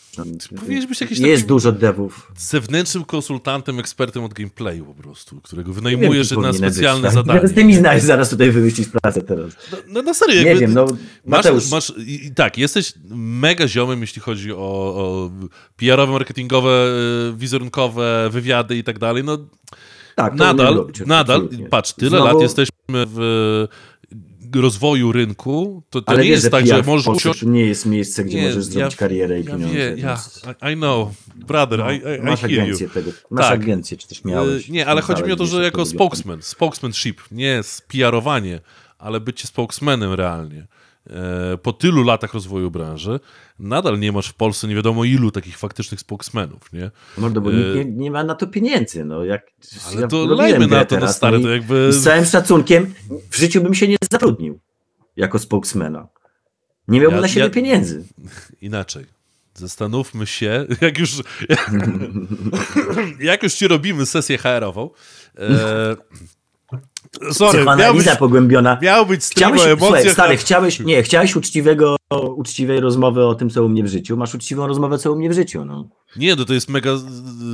Powinieneś być jakiś Jest dużo devów. Zewnętrznym konsultantem, ekspertem od gameplayu po prostu, którego wynajmujesz wiem, na specjalne być, tak? zadanie. Z tymi znaj zaraz tutaj wymyślić pracę teraz. No, no na serio. Nie wiem, no Mateusz. masz, masz i, Tak, jesteś mega ziomem, jeśli chodzi o, o PR-owe, marketingowe, y, wizerunkowe, wywiady i tak dalej. No tak, nadal, robić, nadal, patrz, tyle Znowu... lat jesteśmy w rozwoju rynku, to, to nie jest, jest tak, PR że możesz... To nie jest miejsce, gdzie nie, możesz ja, zrobić karierę i ja pieniądze. Wie, ja, I, I know, brother, no, I, I, masz agencję you. Tego, masz tak. agencję, czy też miałeś. Y, nie, ale chodzi mi o to, że jako spokesman, spokesmanship, nie spiarowanie, ale bycie spokesmanem realnie. E, po tylu latach rozwoju branży nadal nie masz w Polsce nie wiadomo ilu takich faktycznych spokesmenów, nie? Mordo, bo e... nikt nie, nie, ma na to pieniędzy, no jak... Ale ja to lejmy na to, no teraz, stary, no to jakby... Z całym szacunkiem, w życiu bym się nie zatrudnił jako spokesmana. Nie miałbym ja, na siebie ja... pieniędzy. Inaczej. Zastanówmy się, jak już, jak, już ci robimy sesję HR-ową, e... Sorry, analiza miał być, pogłębiona. Miał być chciałeś, słuchaj, stary, tak. chciałeś, nie, chciałeś uczciwego, uczciwej rozmowy o tym, co u mnie w życiu. Masz uczciwą rozmowę, co u mnie w życiu. No. Nie, no to jest mega...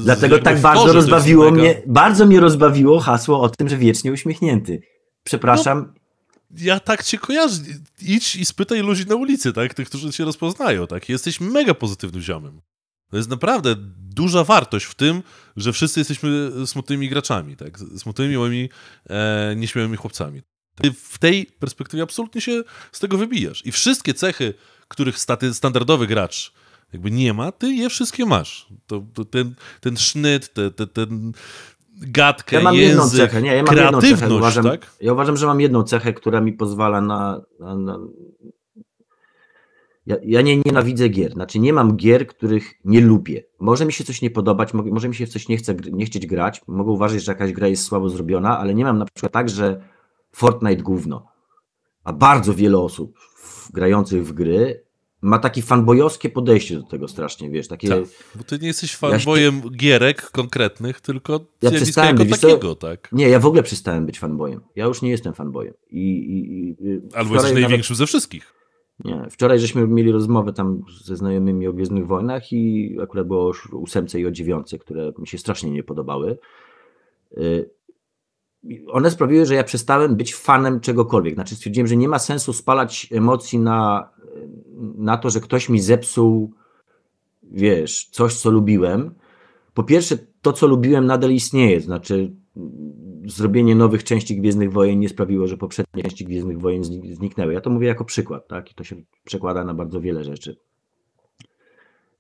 Dlatego tak bardzo rozbawiło mega... mnie, bardzo mnie rozbawiło hasło o tym, że wiecznie uśmiechnięty. Przepraszam, no ja tak cię kojarzę. Idź i spytaj ludzi na ulicy, tak? Tych, którzy cię rozpoznają, tak? Jesteś mega pozytywnym ziomem. To jest naprawdę duża wartość w tym, że wszyscy jesteśmy smutnymi graczami, tak? smutnymi, małymi, e, nieśmiałymi chłopcami. Ty w tej perspektywie absolutnie się z tego wybijasz. I wszystkie cechy, których staty, standardowy gracz jakby nie ma, ty je wszystkie masz. To, to ten, ten sznyt, te, te, ten gadkę, ja mam język, jedną cechę. Nie, ja mam kreatywność. Jedną cechę. Uważam, tak? Ja uważam, że mam jedną cechę, która mi pozwala na, na, na ja, nie nienawidzę gier, znaczy nie mam gier, których nie lubię. Może mi się coś nie podobać, może mi się w coś nie, chce, nie chcieć grać, mogę uważać, że jakaś gra jest słabo zrobiona, ale nie mam na przykład tak, że Fortnite gówno. A bardzo wiele osób grających w gry ma takie fanbojowskie podejście do tego strasznie, wiesz, takie... Tak, bo ty nie jesteś fanbojem ja się... gierek konkretnych, tylko ja przestałem być, takiego, to... tak? Nie, ja w ogóle przestałem być fanbojem. Ja już nie jestem fanbojem. I, i, i Albo jesteś nawet... największym ze wszystkich. Nie. Wczoraj żeśmy mieli rozmowę tam ze znajomymi o Gwiezdnych Wojnach i akurat było o ósemce i o dziewiące, które mi się strasznie nie podobały. Y, one sprawiły, że ja przestałem być fanem czegokolwiek. Znaczy stwierdziłem, że nie ma sensu spalać emocji na, na to, że ktoś mi zepsuł, wiesz, coś, co lubiłem. Po pierwsze, to, co lubiłem, nadal istnieje. Znaczy, zrobienie nowych części Gwiezdnych Wojen nie sprawiło, że poprzednie części Gwiezdnych Wojen zniknęły. Ja to mówię jako przykład, tak? I to się przekłada na bardzo wiele rzeczy.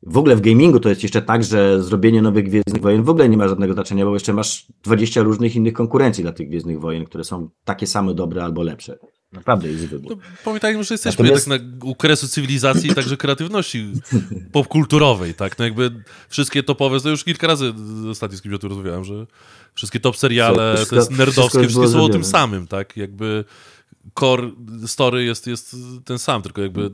W ogóle w gamingu to jest jeszcze tak, że zrobienie nowych Gwiezdnych Wojen w ogóle nie ma żadnego znaczenia, bo jeszcze masz 20 różnych innych konkurencji dla tych Gwiezdnych Wojen, które są takie same dobre albo lepsze. Naprawdę jest wybór. pamiętajmy, że jesteśmy Natomiast... jednak na, u kresu cywilizacji i także kreatywności popkulturowej, tak? No jakby wszystkie topowe, to już kilka razy ostatnio z kimś o tym rozmawiałem, że Wszystkie top seriale, wszystko, to jest nerdowskie, wszystkie są o tym samym, tak? Jakby core story jest, jest ten sam, tylko jakby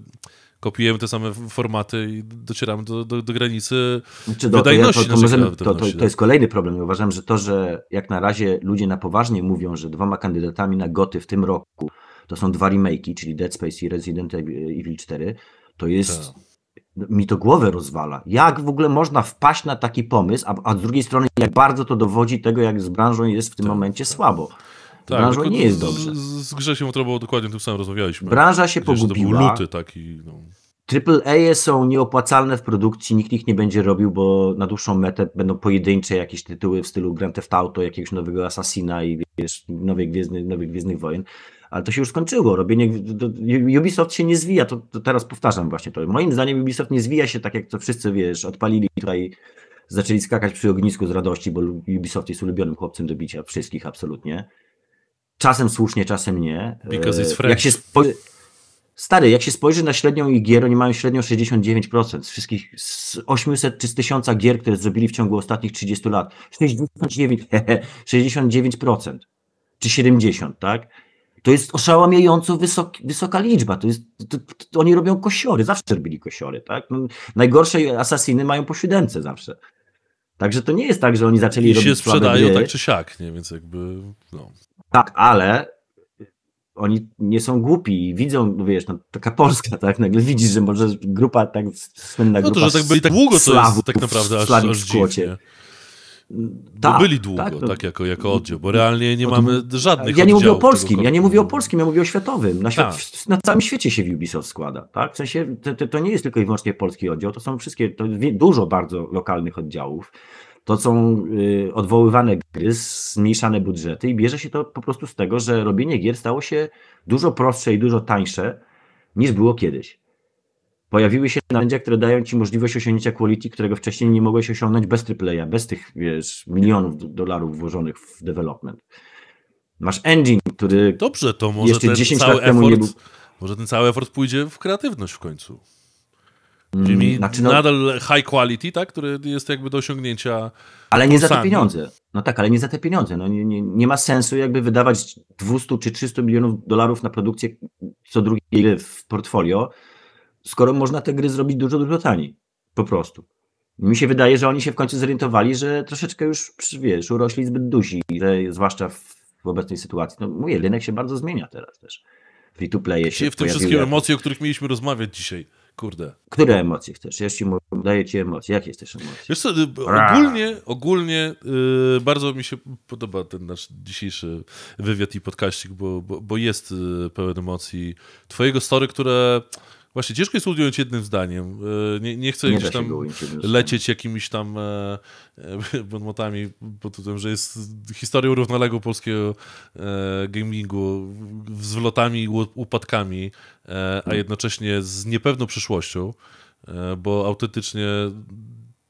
kopiujemy te same formaty i docieramy do, do, do granicy znaczy, do, wydajności. To, to, możemy, to, to, jest kolejny problem. uważam, że to, że jak na razie ludzie na poważnie mówią, że dwoma kandydatami na goty w tym roku to są dwa remake'i, czyli Dead Space i Resident Evil 4, to jest... Tak mi to głowę rozwala. Jak w ogóle można wpaść na taki pomysł, a, a z drugiej strony, jak bardzo to dowodzi tego, jak z branżą jest w tym tak, momencie tak. słabo. Tak, branżą nie jest dobrze. Z, z Grzesiem Trobą dokładnie tym samym rozmawialiśmy. Branża się Gdzieś pogubiła. To był luty taki. No. AAA są nieopłacalne w produkcji, nikt ich nie będzie robił, bo na dłuższą metę będą pojedyncze jakieś tytuły w stylu Grand Theft Auto, jakiegoś nowego Assassina i wiesz, nowych Gwiezdnych, nowych Gwiezdnych Wojen ale to się już skończyło. Robienie, Ubisoft się nie zwija, to, to teraz powtarzam właśnie to. Moim zdaniem Ubisoft nie zwija się tak, jak to wszyscy, wiesz, odpalili tutaj zaczęli skakać przy ognisku z radości, bo Ubisoft jest ulubionym chłopcem do bicia wszystkich absolutnie. Czasem słusznie, czasem nie. Because it's e, French. Jak się Stary, jak się spojrzy na średnią ich gier, oni mają średnią 69% z wszystkich z 800 czy 1000 gier, które zrobili w ciągu ostatnich 30 lat. 69, 69% czy 70, tak? To jest oszałamiająco wysok, wysoka liczba. To jest, to, to oni robią kosiory, zawsze robili kosiory. Tak? No, najgorsze asasiny mają po siódemce zawsze. Także to nie jest tak, że oni zaczęli I robić się sprzedają gry. tak czy siak, nie? Więc jakby... No. Tak, ale oni nie są głupi i widzą, wiesz, no, taka Polska, tak? Nagle widzisz, że może grupa tak słynna no to, grupa że tak byli tak długo, Slawów, to jest tak naprawdę aż, w aż tak, byli długo, tak, no. tak jako, jako oddział, bo realnie nie mamy żadnych Ja nie mówię o polskim, ja nie mówię o polskim, ja mówię o światowym. Na, świat, tak. na całym świecie się Ubisoft składa, tak? W sensie to, to, nie jest tylko i wyłącznie polski oddział, to są wszystkie, to dużo bardzo lokalnych oddziałów. To są y, odwoływane gry, zmniejszane budżety i bierze się to po prostu z tego, że robienie gier stało się dużo prostsze i dużo tańsze niż było kiedyś. Pojawiły się narzędzia, które dają ci możliwość osiągnięcia quality, którego wcześniej nie mogłeś osiągnąć bez tripleya, bez tych wiesz, milionów dolarów włożonych w development. Masz engine, który. Dobrze, to może jeszcze ten 10 cały lat temu effort, nie był. Może ten cały effort pójdzie w kreatywność w końcu. Mm, Czyli znaczy, no, nadal high quality, tak, który jest jakby do osiągnięcia. Ale nie za te pieniądze. No tak, ale nie za te pieniądze. No, nie, nie, nie ma sensu jakby wydawać 200 czy 300 milionów dolarów na produkcję co drugiej w portfolio, skoro można te gry zrobić dużo, dużo taniej. Po prostu. Mi się wydaje, że oni się w końcu zorientowali, że troszeczkę już, wiesz, urośli zbyt duzi, że, zwłaszcza w, w obecnej sytuacji. No mówię, rynek się bardzo zmienia teraz też. Free to play się Czyli w tym wszystkim jak... emocje, o których mieliśmy rozmawiać dzisiaj. Kurde. Które emocje chcesz? Ja ci daję ci emocje. Jakie jesteś emocje? Wiesz co, y, ogólnie, ogólnie yy, bardzo mi się podoba ten nasz dzisiejszy wywiad i podcastik, bo, bo, bo jest y, pełen emocji. Twojego story, które Właśnie ciężko jest ująć jednym zdaniem. E, nie, nie chcę nie gdzieś tam lecieć jakimiś tam e, bonmotami, e, bo to że jest historią równoległą polskiego e, gamingu z wlotami i upadkami, a mhm. jednocześnie z niepewną przyszłością, bo autentycznie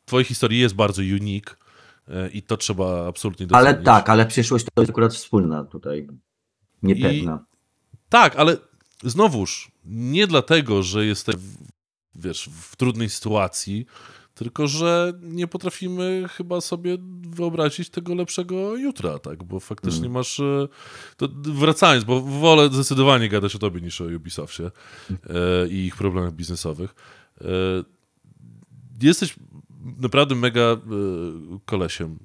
twojej historii jest bardzo unique i to trzeba absolutnie docenić. Ale tak, ale przyszłość to jest akurat wspólna tutaj, niepewna. I, tak, ale znowuż nie dlatego, że jesteś wiesz, w trudnej sytuacji, tylko że nie potrafimy chyba sobie wyobrazić tego lepszego jutra, tak? Bo faktycznie mm. masz. E, to wracając, bo wolę zdecydowanie gadać o tobie niż o Ubisoftie e, i ich problemach biznesowych. E, jesteś naprawdę mega kolesiem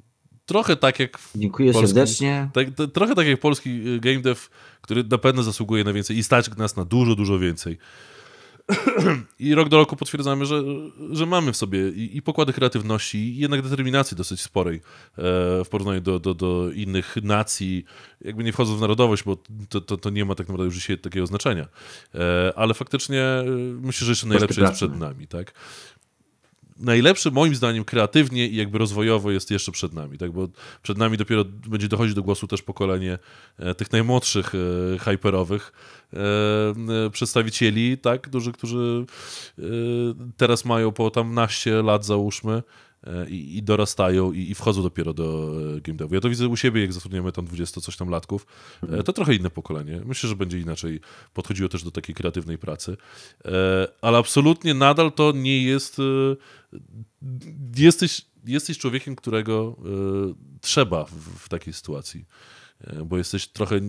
trochę tak jak. Dziękuję polski, serdecznie. Tak, to, trochę tak jak polski y, game dev, który na pewno zasługuje na więcej i stać nas na dużo, dużo więcej. I rok do roku potwierdzamy, że, że mamy w sobie i, i pokłady kreatywności, i jednak determinacji dosyć sporej e, w porównaniu do, do, do innych nacji, jakby nie wchodząc w narodowość, bo to, to, to nie ma tak naprawdę już dzisiaj takiego znaczenia. E, ale faktycznie e, myślę, że jeszcze najlepsze jest przed nami. Tak? najlepszy moim zdaniem kreatywnie i jakby rozwojowo jest jeszcze przed nami, tak? Bo przed nami dopiero będzie dochodzić do głosu też pokolenie e, tych najmłodszych e, hyperowych e, przedstawicieli, tak? Dużych, którzy teraz mają po tam naście lat załóżmy, E, i, i dorastają i, i, wchodzą dopiero do e, game devu. Ja to widzę u siebie, jak zatrudniamy tam 20 coś tam latków. E, to trochę inne pokolenie. Myślę, że będzie inaczej podchodziło też do takiej kreatywnej pracy. Ale absolutnie nadal to nie jest... Jesteś, jesteś człowiekiem, którego trzeba w, w takiej sytuacji. Bo jesteś trochę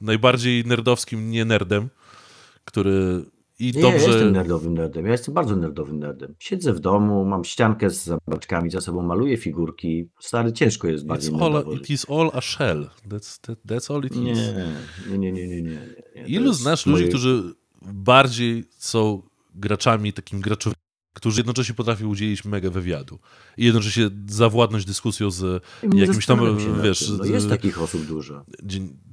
najbardziej nerdowskim nie nerdem, który i nie, dobrze... ja jestem nerdowym nerdem. Ja jestem bardzo nerdowym nerdem. Siedzę w domu, mam ściankę z zabawkami za sobą, maluję figurki. Stary, ciężko jest bardziej it's all, It is all a shell. That's, that, that's all it nie, is. Nie, nie, nie, nie. nie, nie. Ilu znasz moje... ludzi, którzy bardziej są graczami, takim graczowym którzy jednocześnie potrafił udzielić mega wywiadu i jednocześnie zawładnąć dyskusją z jakimś tam, wiesz... No jest takich osób dużo.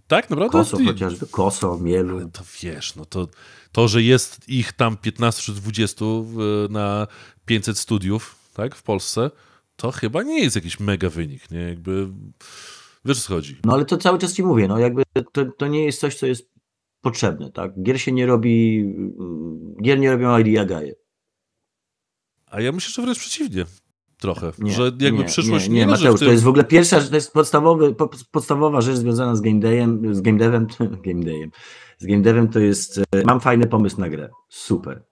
Tak, naprawdę? Koso chociażby, Koso, Mielu. to wiesz, no to, to, że jest ich tam 15 czy 20 na 500 studiów, tak, w Polsce, to chyba nie jest jakiś mega wynik, nie, jakby... Wiesz, co chodzi. No ale to cały czas ci mówię, no jakby to, to nie jest coś, co jest potrzebne, tak? Gier się nie robi, mm, gier nie robią i Agaje. A ja myślę, że wręcz przeciwnie. Trochę. Nie, że jakby nie, przyszłość nie, nie, nie Mateusz, tym... to jest w ogóle pierwsza, to jest podstawowy, podstawowa rzecz związana z game dayem, z game devem, game dayem. Z game devem to jest e, mam fajny pomysł na grę. Super.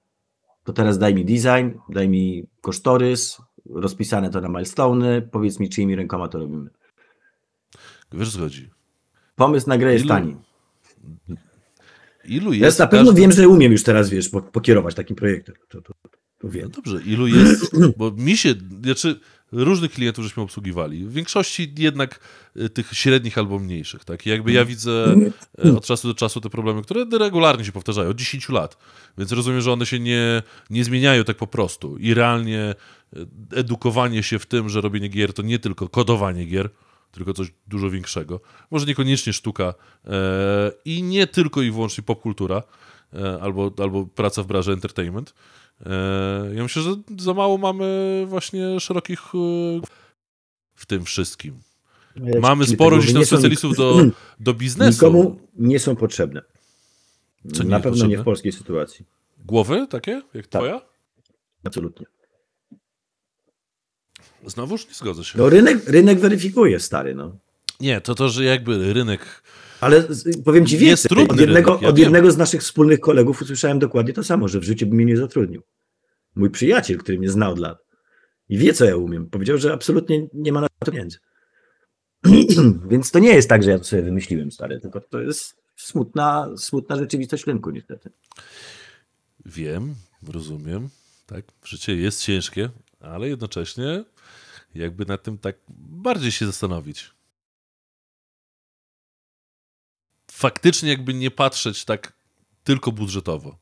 To teraz daj mi design, daj mi kosztorys, rozpisane to na milestone, powiedz mi czyimi rękoma to robimy. Wiesz, zgodzi. Pomysł na grę jest tani. Ilu jest? Ja na pewno każdy... wiem, że umiem już teraz, wiesz, pokierować takim projektem. To, to, to. No dobrze, ilu jest, bo mi się, znaczy różnych klientów żeśmy obsługiwali, w większości jednak y, tych średnich albo mniejszych, tak? I jakby ja widzę y, od czasu do czasu te problemy, które regularnie się powtarzają, od 10 lat, więc rozumiem, że one się nie, nie zmieniają tak po prostu i realnie y, edukowanie się w tym, że robienie gier to nie tylko kodowanie gier, tylko coś dużo większego, może niekoniecznie sztuka i nie tylko i wyłącznie popkultura, albo, albo praca w branży entertainment, E, ja myślę, że za mało mamy właśnie szerokich e, w tym wszystkim. No mamy sporo gdzieś tam specjalistów do, do biznesu. Nikomu nie są potrzebne. Co Na pewno potrzebne? nie w polskiej sytuacji. Głowy takie, jak tak. twoja? Absolutnie. Znowuż nie zgodzę się. No rynek, rynek weryfikuje, stary, no. Nie, to to, że jakby rynek ale powiem ci więcej. Jest od jednego, rynek, ja od jednego z naszych wspólnych kolegów usłyszałem dokładnie to samo, że w życiu by mnie nie zatrudnił. Mój przyjaciel, który mnie zna od lat i wie, co ja umiem, powiedział, że absolutnie nie ma na to pieniędzy. Więc to nie jest tak, że ja to sobie wymyśliłem, stary, tylko to jest smutna, smutna rzeczywistość rynku niestety. Wiem, rozumiem. Tak, życie jest ciężkie, ale jednocześnie jakby na tym tak bardziej się zastanowić. faktycznie jakby nie patrzeć tak tylko budżetowo.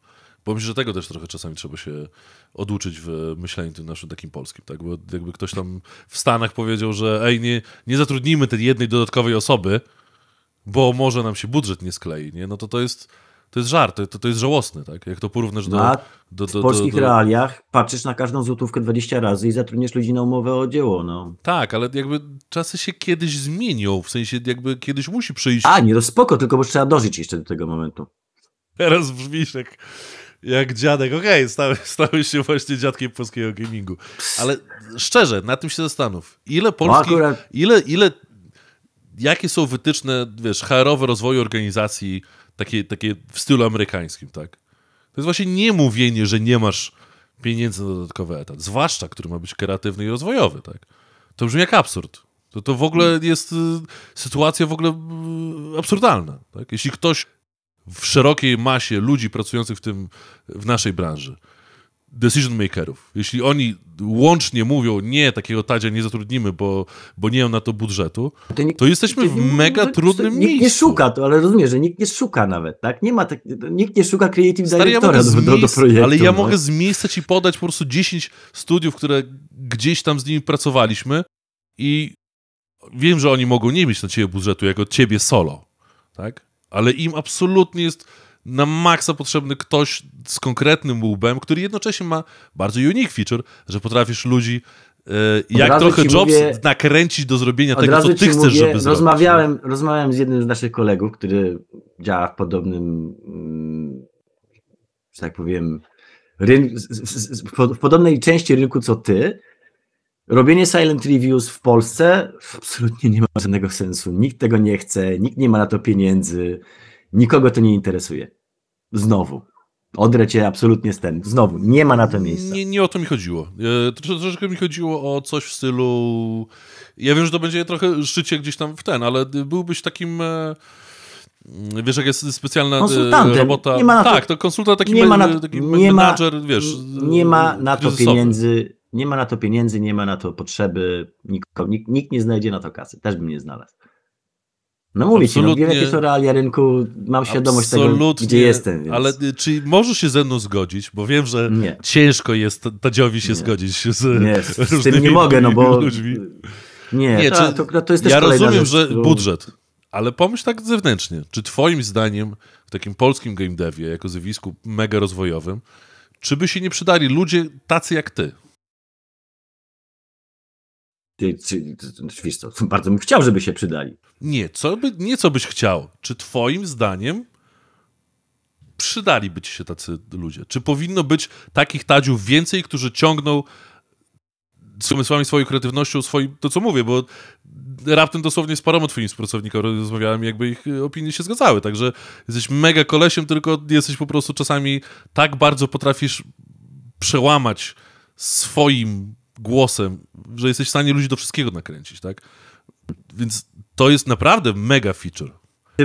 Bo myślę, że tego też trochę czasami trzeba się oduczyć w myśleniu tym naszym takim polskim, tak? Bo jakby ktoś tam w Stanach powiedział, że ej, nie, nie zatrudnijmy tej jednej dodatkowej osoby, bo może nam się budżet nie sklei, nie? No to to jest to jest żart, to, to jest żałosne, tak? Jak to porównasz do, do, do, do W polskich realiach patrzysz na każdą złotówkę 20 razy i zatrudniasz ludzi na umowę o dzieło, no. Tak, ale jakby czasy się kiedyś zmienią, w sensie jakby kiedyś musi przyjść... A, nie, to no spoko, tylko bo trzeba dożyć jeszcze do tego momentu. Teraz brzmisz jak, jak dziadek. Okej, okay, stałeś, stałeś się właśnie dziadkiem polskiego gamingu. Ale szczerze, na tym się zastanów. Ile no, polskich... Akurat... Ile, ile... Jakie są wytyczne, wiesz, HR-owe rozwoju organizacji takie, takie w stylu amerykańskim, tak? To jest właśnie nie mówienie, że nie masz pieniędzy na dodatkowy etat, zwłaszcza, który ma być kreatywny i rozwojowy, tak? To brzmi jak absurd. To, to w ogóle mm. jest y, sytuacja w ogóle y, absurdalna, tak? Jeśli ktoś w szerokiej masie ludzi pracujących w tym, w naszej branży, decision makerów. Jeśli oni łącznie mówią, nie, takiego tadzia nie zatrudnimy, bo, bo nie mam na to budżetu, to, to jesteśmy w mega trudnym nikt miejscu. Nikt nie szuka, to, ale rozumiem, że nikt nie szuka nawet, tak? Nie ma tak, nikt nie szuka creative Stary, ja do, miejsc, do, do, projektu. Ale ja no. mogę z miejsca ci podać po prostu 10 studiów, które gdzieś tam z nimi pracowaliśmy i wiem, że oni mogą nie mieć na ciebie budżetu jako ciebie solo, tak? Ale im absolutnie jest na maksa potrzebny ktoś z konkretnym łbem, który jednocześnie ma bardzo unique feature, że potrafisz ludzi e, jak trochę Jobs mówię, nakręcić do zrobienia tego, co ty chcesz, mówię, żeby rozmawiałem, zrobić. Rozmawiałem z jednym z naszych kolegów, który działa w podobnym, mm, że tak powiem, rynku, w podobnej części rynku co ty. Robienie silent reviews w Polsce absolutnie nie ma żadnego sensu. Nikt tego nie chce, nikt nie ma na to pieniędzy, nikogo to nie interesuje. Znowu. Odrę cię absolutnie z ten. Znowu, nie ma na to miejsca. Nie, nie o to mi chodziło. E, troszeczkę mi chodziło o coś w stylu. Ja wiem, że to będzie trochę szczycie gdzieś tam w ten, ale byłbyś takim. E, wiesz, jak jest specjalna e, robota. Nie ma tak, to konsultant taki, nie ma na, taki nie menadżer, ma, wiesz. Nie ma na to pieniędzy, nie ma na to pieniędzy, nie ma na to potrzeby, nikt, nikt, nikt nie znajdzie na to kasy. Też bym nie znalazł. No mówię ci, no, jakie są realia rynku, mam świadomość tego, gdzie jestem. Więc... Ale y, czy możesz się ze mną zgodzić? Bo wiem, że nie. ciężko jest Tadziowi się nie. zgodzić z, nie, z, z tym nie mogę, no bo... Ludźmi. Nie, nie czy... to, to, jest też Ja rozumiem, rzecz, że budżet, ale pomyśl tak zewnętrznie. Czy twoim zdaniem w takim polskim game devie, jako zjawisku mega rozwojowym, czy by się nie przydali ludzie tacy jak ty? oczywiście, bardzo bym chciał, żeby się przydali. Nie, co by, nie co byś chciał. Czy twoim zdaniem przydaliby ci się tacy ludzie? Czy powinno być takich tadziów więcej, którzy ciągną z umysłami swoją kreatywnością, swoim, to co mówię, bo raptem dosłownie z paroma twoimi współpracownikami rozmawiałem, jakby ich opinie się zgadzały, także jesteś mega kolesiem, tylko jesteś po prostu czasami tak bardzo potrafisz przełamać swoim głosem, że jesteś w stanie ludzi do wszystkiego nakręcić, tak? Więc to jest naprawdę mega feature.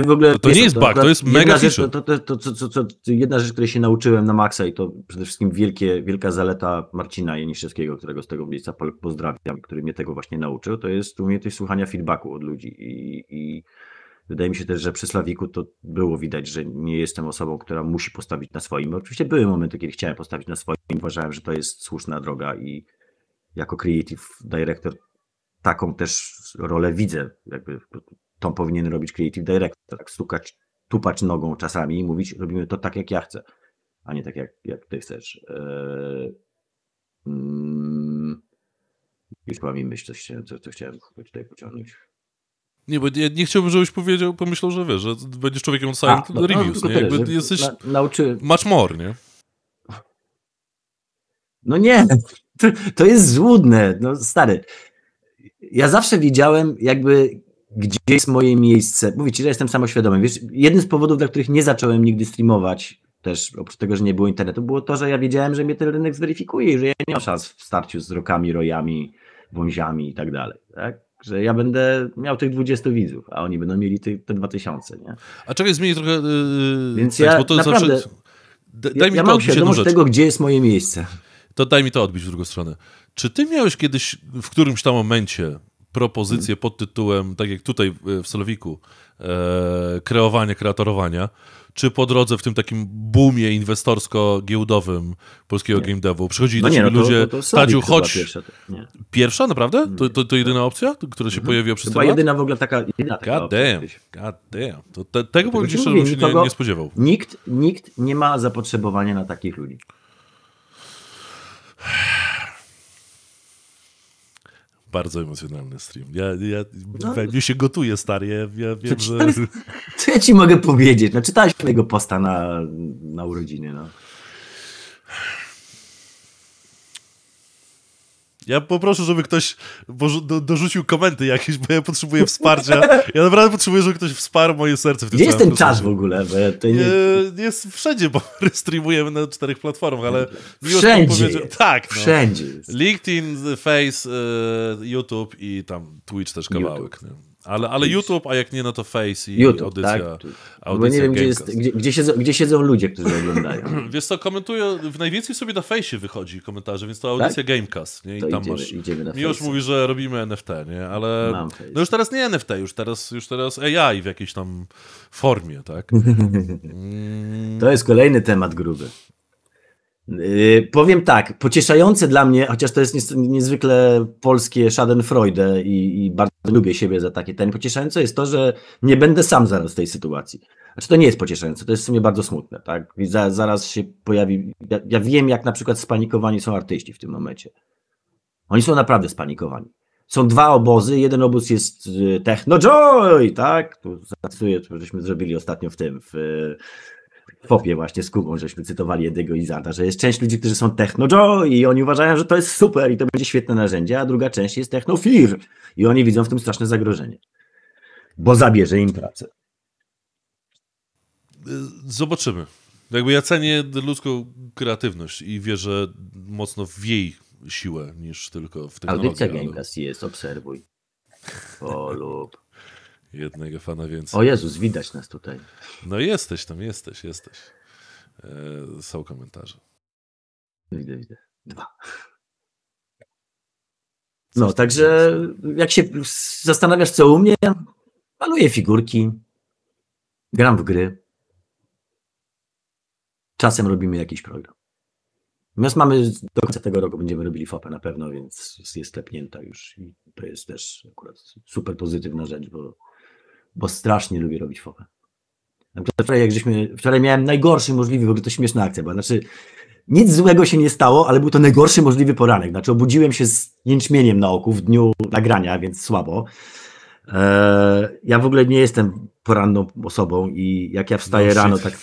W ogóle, to, to nie jest bug, to, to jest mega rzecz, feature. To, to, jedna rzecz, której się nauczyłem na maksa i to przede wszystkim wielkie, wielka zaleta Marcina Janiszewskiego, którego z tego miejsca pozdrawiam, który mnie tego właśnie nauczył, to jest umiejętność słuchania feedbacku od ludzi i, i Wydaje mi się też, że przy Slawiku to było widać, że nie jestem osobą, która musi postawić na swoim. Oczywiście były momenty, kiedy chciałem postawić na swoim. Uważałem, że to jest słuszna droga i jako creative director taką też rolę widzę, jakby tą powinien robić creative director, tak stukać, tupać nogą czasami i mówić, robimy to tak, jak ja chcę, a nie tak, jak, jak ty chcesz. Yy... Już mm, chyba mi myśl, coś, co, co chciałem tutaj pociągnąć. Nie, bo nie, nie chciałbym, żebyś powiedział, pomyślał, że wiesz, że będziesz człowiekiem od silent no, reviews, no, nie? Tyle, jesteś na, nauczy... much more, nie? No nie, to, to jest złudne, no stary. Ja zawsze widziałem, jakby gdzie jest moje miejsce. Mówię ci, że jestem samoświadomy. Wiesz, jeden z powodów, dla których nie zacząłem nigdy streamować, też oprócz tego, że nie było internetu, było to, że ja wiedziałem, że mnie ten rynek zweryfikuje i że ja nie mam szans w starciu z rokami, rojami, wąziami i tak dalej. Tak? Że ja będę miał tych 20 widzów, a oni będą mieli te, te 2000. Nie? A czekaj, zmienię trochę. Yy, Więc ja bo to naprawdę, zawsze... Daj ja, mi ja mam świadomość tego, gdzie jest moje miejsce to daj mi to odbić w drugą stronę. Czy ty miałeś kiedyś w którymś tam momencie propozycję mhm. pod tytułem, tak jak tutaj e, w Solowiku, e, kreowanie, kreatorowania, czy po drodze w tym takim boomie inwestorsko-giełdowym polskiego nie. game devu przychodzili no do ciebie no ludzie, to, to Tadziu, chodź. Pierwsza, pierwsza, naprawdę? To, to, to jedyna opcja, która się mhm. pojawiła przez to Chyba jedyna w ogóle taka, jedyna taka God God damn. To te, tego powiem ci szczerze, bym się nie, nie spodziewał. Nikt, nikt nie ma zapotrzebowania na takich ludzi. Bardzo emocjonalny stream. Ja, ja no. się gotuję, stary. Ja, ja wiem, znaczy, że... Co ja ci mogę powiedzieć? No, czytałeś mojego posta na, na urodziny. No. Ja poproszę, żeby ktoś dorzucił komenty jakieś, bo ja potrzebuję wsparcia. Ja naprawdę potrzebuję, żeby ktoś wsparł moje serce w tym Gdzie jest ten czas w ogóle? Bo ja to nie... jest wszędzie, bo streamujemy na czterech platformach, ale... Wszędzie! Tak, no. Wszędzie LinkedIn, Face, y, YouTube i tam Twitch też kawałek. YouTube. Ale, ale YouTube, a jak nie, no to Face i YouTube, audycja. Tak? audycja Bo nie wiem, gdzie, jest, gdzie, gdzie, siedzą, gdzie siedzą ludzie, którzy oglądają. Wiesz co, komentuję, w najwięcej sobie na Face wychodzi komentarze, więc to tak? audycja tak? Gamecast. Nie? I to tam idziemy, masz, idziemy na Miłosz mówi, że robimy NFT, nie? Ale no już teraz nie NFT, już teraz, już teraz AI w jakiejś tam formie, tak? Mm. to jest kolejny temat gruby. Yy, powiem tak, pocieszające dla mnie, chociaż to jest niezwykle polskie schadenfreude i, i bardzo lubię siebie za takie ten, pocieszające jest to, że nie będę sam zaraz w tej sytuacji. Znaczy to nie jest pocieszające, to jest w sumie bardzo smutne, tak? I za, zaraz się pojawi, ja, ja wiem jak na przykład spanikowani są artyści w tym momencie. Oni są naprawdę spanikowani. Są dwa obozy, jeden obóz jest y, Techno Joy, tak? Tu zacytuję, żeśmy zrobili ostatnio w tym, w, popie właśnie z Kubą, żeśmy cytowali jednego Izanta, że jest część ludzi, którzy są techno i oni uważają, że to jest super i to będzie świetne narzędzie, a druga część jest techno -fear. i oni widzą w tym straszne zagrożenie, bo zabierze im pracę. Zobaczymy. Jakby ja cenię ludzką kreatywność i wierzę mocno w jej siłę niż tylko w technologii. Audycja ale... Game jest, obserwuj. Polub. Jednego fana więcej. O Jezus, widać nas tutaj. No jesteś tam, jesteś, jesteś. E, są komentarze. Widzę, widzę. Dwa. No, także jak się zastanawiasz, co u mnie, maluję figurki, gram w gry. Czasem robimy jakiś program. Natomiast mamy do końca tego roku będziemy robili FOPę na pewno, więc jest klepnięta już i to jest też akurat super pozytywna rzecz, bo bo strasznie lubię robić fopę. Wczoraj, jak żeśmy, wczoraj miałem najgorszy możliwy, w ogóle to śmieszna akcja była. Znaczy, nic złego się nie stało, ale był to najgorszy możliwy poranek. Znaczy, obudziłem się z jęczmieniem na oku w dniu nagrania, więc słabo. Eee, ja w ogóle nie jestem poranną osobą i jak ja wstaję rano, tak.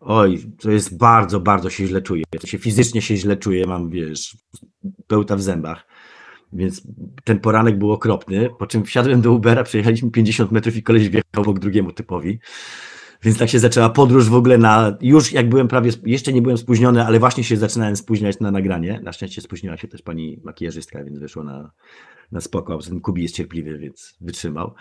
Oj, to jest bardzo, bardzo się źle czuję. To się fizycznie się źle czuję, mam, wiesz, pełta w zębach. Więc ten poranek był okropny, po czym wsiadłem do Ubera, przejechaliśmy 50 metrów i koleś wjechał obok drugiemu typowi. Więc tak się zaczęła podróż w ogóle na. Już jak byłem prawie. Jeszcze nie byłem spóźniony, ale właśnie się zaczynałem spóźniać na nagranie. Na szczęście spóźniła się też pani makijażystka, więc wyszło na, na spoko. Poza Kubi jest cierpliwy, więc wytrzymał.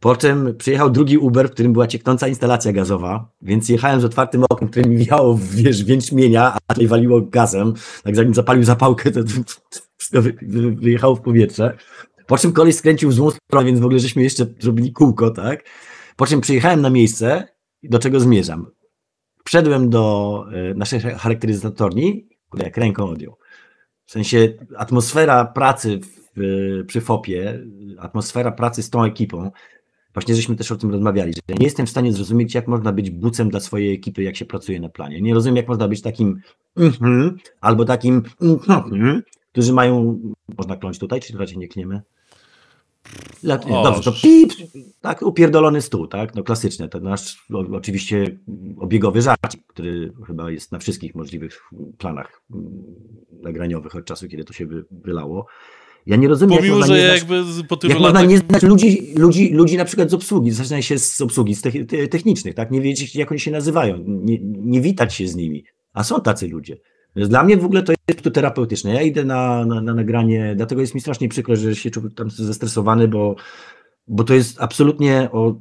Po czym przyjechał drugi Uber, w którym była cieknąca instalacja gazowa, więc jechałem z otwartym oknem, którym miało wiesz, więźmienia, a tutaj waliło gazem. Tak zanim zapalił zapałkę, to wyjechało w powietrze. Po czym kolej skręcił w złą stronę, więc w ogóle żeśmy jeszcze zrobili kółko, tak? Po czym przyjechałem na miejsce, do czego zmierzam. Wszedłem do e, naszej charakteryzatorni, jak ręką odjął. W sensie atmosfera pracy w, e, przy FOP-ie, atmosfera pracy z tą ekipą, właśnie żeśmy też o tym rozmawiali, że nie jestem w stanie zrozumieć, jak można być bucem dla swojej ekipy, jak się pracuje na planie. Nie rozumiem, jak można być takim mm -hmm, albo takim mm -hmm, którzy mają. Można kląć tutaj, czy raczej nie kniemy? Lat... Dobrze, to pip, tak, upierdolony stół, tak, no klasyczne, ten nasz oczywiście obiegowy żarcik, który chyba jest na wszystkich możliwych planach mm, nagraniowych od czasu, kiedy to się wylało. Ja nie rozumiem, Pomimo, jak, można nie, znać, jak można nie znać ludzi, ludzi, ludzi na przykład z obsługi, zaczyna się z obsługi z technicznych, tak, nie wiedzieć jak oni się nazywają, nie, nie witać się z nimi, a są tacy ludzie. Więc dla mnie w ogóle to jest to terapeutyczne. Ja idę na, na, na nagranie, dlatego jest mi strasznie przykro, że się czuję tam zestresowany, bo, bo to jest absolutnie o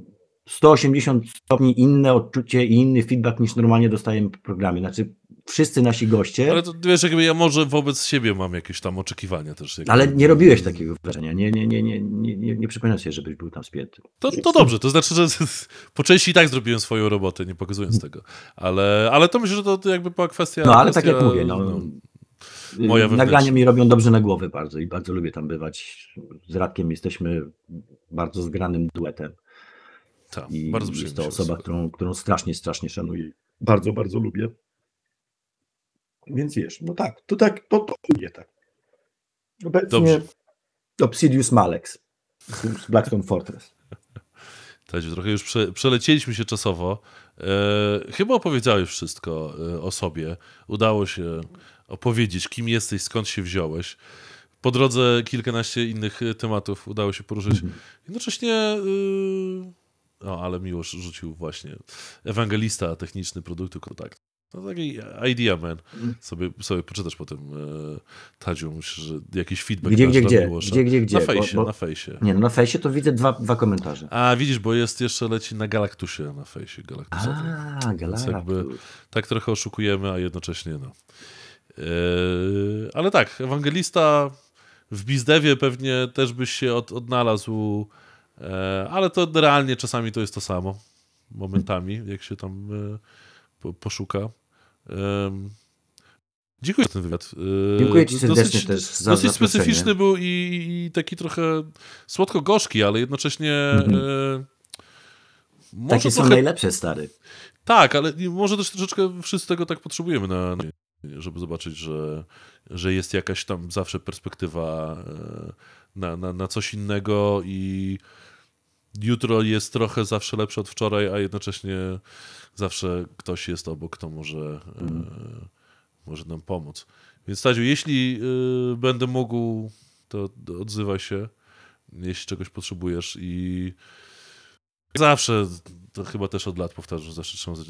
180 stopni inne odczucie i inny feedback niż normalnie dostaję w programie. Znaczy wszyscy nasi goście. Ale to wiesz, jakby ja może wobec siebie mam jakieś tam oczekiwania też. Jakby... Ale nie robiłeś takiego wrażenia, nie, nie, nie, nie, nie, nie, nie przypominam się, żebyś był tam spięty. To, to dobrze, to znaczy, że po części i tak zrobiłem swoją robotę, nie pokazując tego, ale, ale to myślę, że to jakby była kwestia... No ale tak kwestia, tak jak mówię, no... no y, moja Nagrania mi robią dobrze na głowę bardzo i bardzo lubię tam bywać. Z Radkiem jesteśmy bardzo zgranym duetem. Tak, I bardzo jest to osoba, którą, którą strasznie, strasznie szanuję. Bardzo, bardzo lubię. Więc wiesz, no tak, to tak, to, to nie tak. Obecnie Dobrze. Obsidius Malex z Blackstone Fortress. Tak, trochę już prze, przelecieliśmy się czasowo. E, chyba opowiedziałeś wszystko e, o sobie. Udało się opowiedzieć, kim jesteś, skąd się wziąłeś. Po drodze kilkanaście innych e, tematów udało się poruszyć. Mhm. Jednocześnie... Yy... O, ale miłość rzucił właśnie ewangelista techniczny produktu kontakt. No taki idea, man. Mm. Sobie, sobie poczytasz potem e, Tadziu, myślę, że jakiś feedback gdzie, gdzie, gdzie, gdzie, gdzie, gdzie, Na fejsie, bo, bo... na fejsie. Nie, no, na fejsie to widzę dwa, dwa komentarze. A widzisz, bo jest jeszcze leci na Galaktusie na fejsie Galaktusie A, Galaktus. Jakby, tak trochę oszukujemy, a jednocześnie no. E, ale tak, Ewangelista w bizdewie pewnie też byś się od, odnalazł, e, ale to realnie czasami to jest to samo. Momentami, jak się tam e, poszuka. Um, dziękuję za ten wywiad. E, dziękuję Ci serdecznie dosyć, też za Dosyć zaproszenie. specyficzny był i, i taki trochę słodko-gorzki, ale jednocześnie... Mhm. E, może Takie trochę... są najlepsze, stary. Tak, ale może też troszeczkę wszyscy tego tak potrzebujemy, na, żeby zobaczyć, że, że jest jakaś tam zawsze perspektywa e, na, na, na coś innego i jutro jest trochę zawsze lepsze od wczoraj, a jednocześnie zawsze ktoś jest obok, kto może, mm. e, mhm. może nam pomóc. Więc Tadziu, jeśli e, będę mógł, to odzywaj się, jeśli czegoś potrzebujesz i zawsze, to chyba też od lat powtarzam, zawsze trzymam za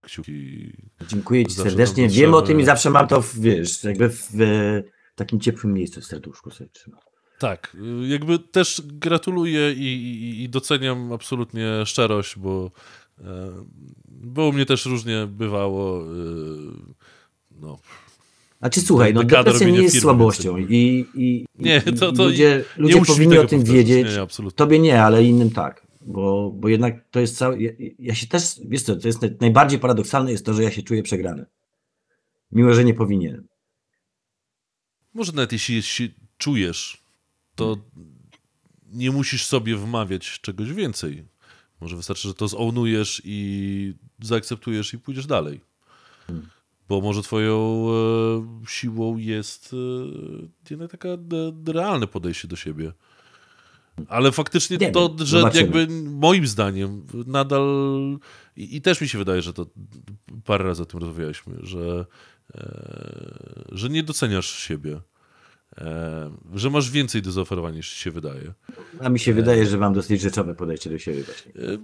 kciuki. Dziękuję ci serdecznie. Wiem o tym i zawsze mam to, w, wiesz, jakby w, w takim ciepłym miejscu w serduszku sobie trzymam. Tak, jakby też gratuluję i, i, i doceniam absolutnie szczerość, bo, e, bo u mnie też różnie bywało. E, no. Znaczy słuchaj, no depresja nie jest słabością i, i, nie, to, to ludzie, nie ludzie powinni o tym wiedzieć. Nie, Tobie nie, ale innym tak. Bo, bo jednak to jest cały. Ja, ja się też. Wiesz co, to jest najbardziej paradoksalne jest to, że ja się czuję przegrany. Mimo, że nie powinienem. Może nawet jeśli, jeśli czujesz, to nie musisz sobie wmawiać czegoś więcej. Może wystarczy, że to zownujesz i zaakceptujesz i pójdziesz dalej. Hmm. Bo może twoją e, siłą jest e, jednak takie realne podejście do siebie. Ale faktycznie nie to, wiem. że Zobaczymy. jakby moim zdaniem nadal i, i, też mi się wydaje, że to parę razy o tym rozmawialiśmy, że, e, że nie doceniasz siebie. E, że masz więcej do zaoferowania niż się wydaje. A mi się e, wydaje, że mam dosyć rzeczowe podejście do siebie właśnie. E, Ale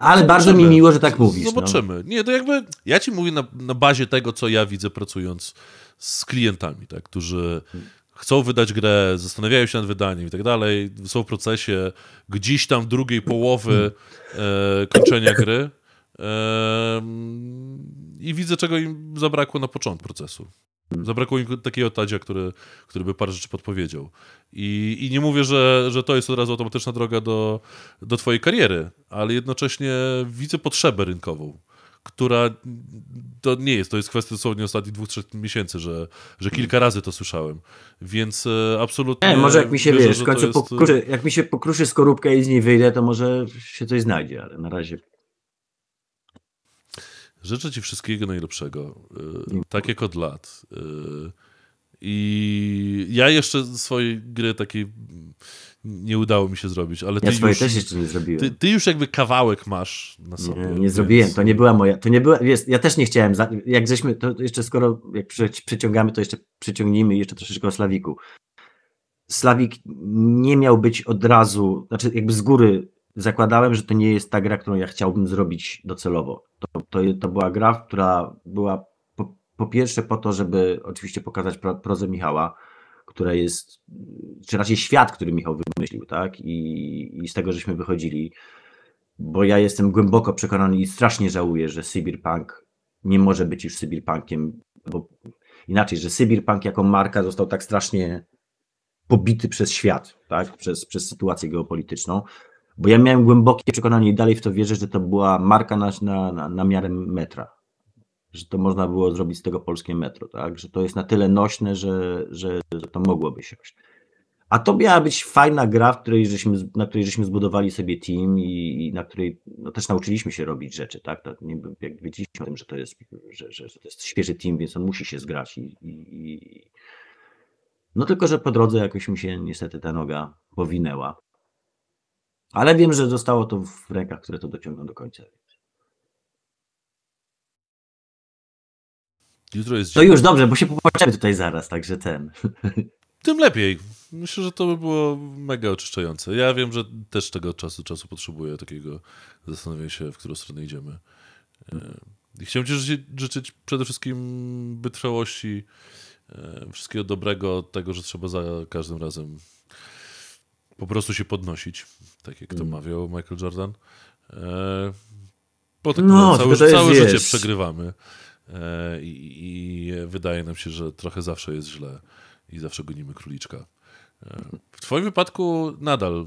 Zobaczymy. bardzo mi miło, że tak mówisz. No. Zobaczymy. No. Nie, to jakby ja ci mówię na, na bazie tego, co ja widzę pracując z klientami, tak, którzy chcą wydać grę, zastanawiają się nad wydaniem i tak dalej, są w procesie gdzieś tam drugiej połowy e, kończenia gry. E, i widzę, czego im zabrakło na początku procesu. Zabrakło im takiego tadzia, który, który by parę rzeczy podpowiedział. I, i nie mówię, że, że to jest od razu automatyczna droga do, do twojej kariery, ale jednocześnie widzę potrzebę rynkową która to nie jest, to jest kwestia dosłownie ostatnich dwóch, trzech miesięcy, że, że kilka razy to słyszałem, więc e, absolutnie... Nie, może jak mi się, wierzę, wiesz, w końcu jest... pokruszy, jak mi się pokruszy skorupkę i z niej wyjdę, to może się coś znajdzie, ale na razie Życzę Ci wszystkiego najlepszego, e, tak jak od lat. E, I ja jeszcze swojej gry takiej mm, nie udało mi się zrobić, ale ty ja swoje już, też jeszcze nie zrobiłem. Ty, ty, już jakby kawałek masz na sobie. Nie, nie zrobiłem, to nie była moja, to nie była, ja też nie chciałem, za, jak żeśmy, to jeszcze skoro jak przy, przyciągamy, to jeszcze przyciągnijmy jeszcze troszeczkę o Slawiku. Slawik nie miał być od razu, znaczy jakby z góry zakładałem, że to nie jest ta gra, którą ja chciałbym zrobić docelowo. To, to, to była gra, która była po, po, pierwsze po to, żeby oczywiście pokazać pro, prozę Michała, która jest, czy raczej świat, który Michał wymyślił, tak? I, i z tego żeśmy wychodzili. Bo ja jestem głęboko przekonany i strasznie żałuję, że Cyberpunk nie może być już Cyberpunkiem, bo inaczej, że Cyberpunk jako marka został tak strasznie pobity przez świat, tak? przez, przez sytuację geopolityczną, bo ja miałem głębokie przekonanie i dalej w to wierzę, że to była marka na, na, na miarę metra. Że to można było zrobić z tego polskie metro, tak? Że to jest na tyle nośne, że, że, że to mogłoby się. A to miała być fajna gra, w której żeśmy, na której żeśmy zbudowali sobie team i, i na której no, też nauczyliśmy się robić rzeczy, tak? To, nie, jak wiedzieliśmy o tym, że to, jest, że, że to jest świeży team, więc on musi się zgrać. I, i, i... No tylko, że po drodze jakoś mi się niestety ta noga powinęła. Ale wiem, że zostało to w rękach, które to dociągną do końca. Jutro jest. To już dobrze, bo się popatrzymy tutaj zaraz, także ten. Tym lepiej. Myślę, że to by było mega oczyszczające. Ja wiem, że też tego czasu czasu potrzebuję takiego zastanowienia się, w którą stronę idziemy. E, I chciałbym Ci życzyć, życzyć przede wszystkim wytrwałości, e, wszystkiego dobrego, tego, że trzeba za każdym razem po prostu się podnosić, tak jak to mm. mawiał Michael Jordan. Po e, tak no, całe, całe życie przegrywamy e, i, i, wydaje nam się, że trochę zawsze jest źle i zawsze gonimy króliczka. E, w twoim wypadku nadal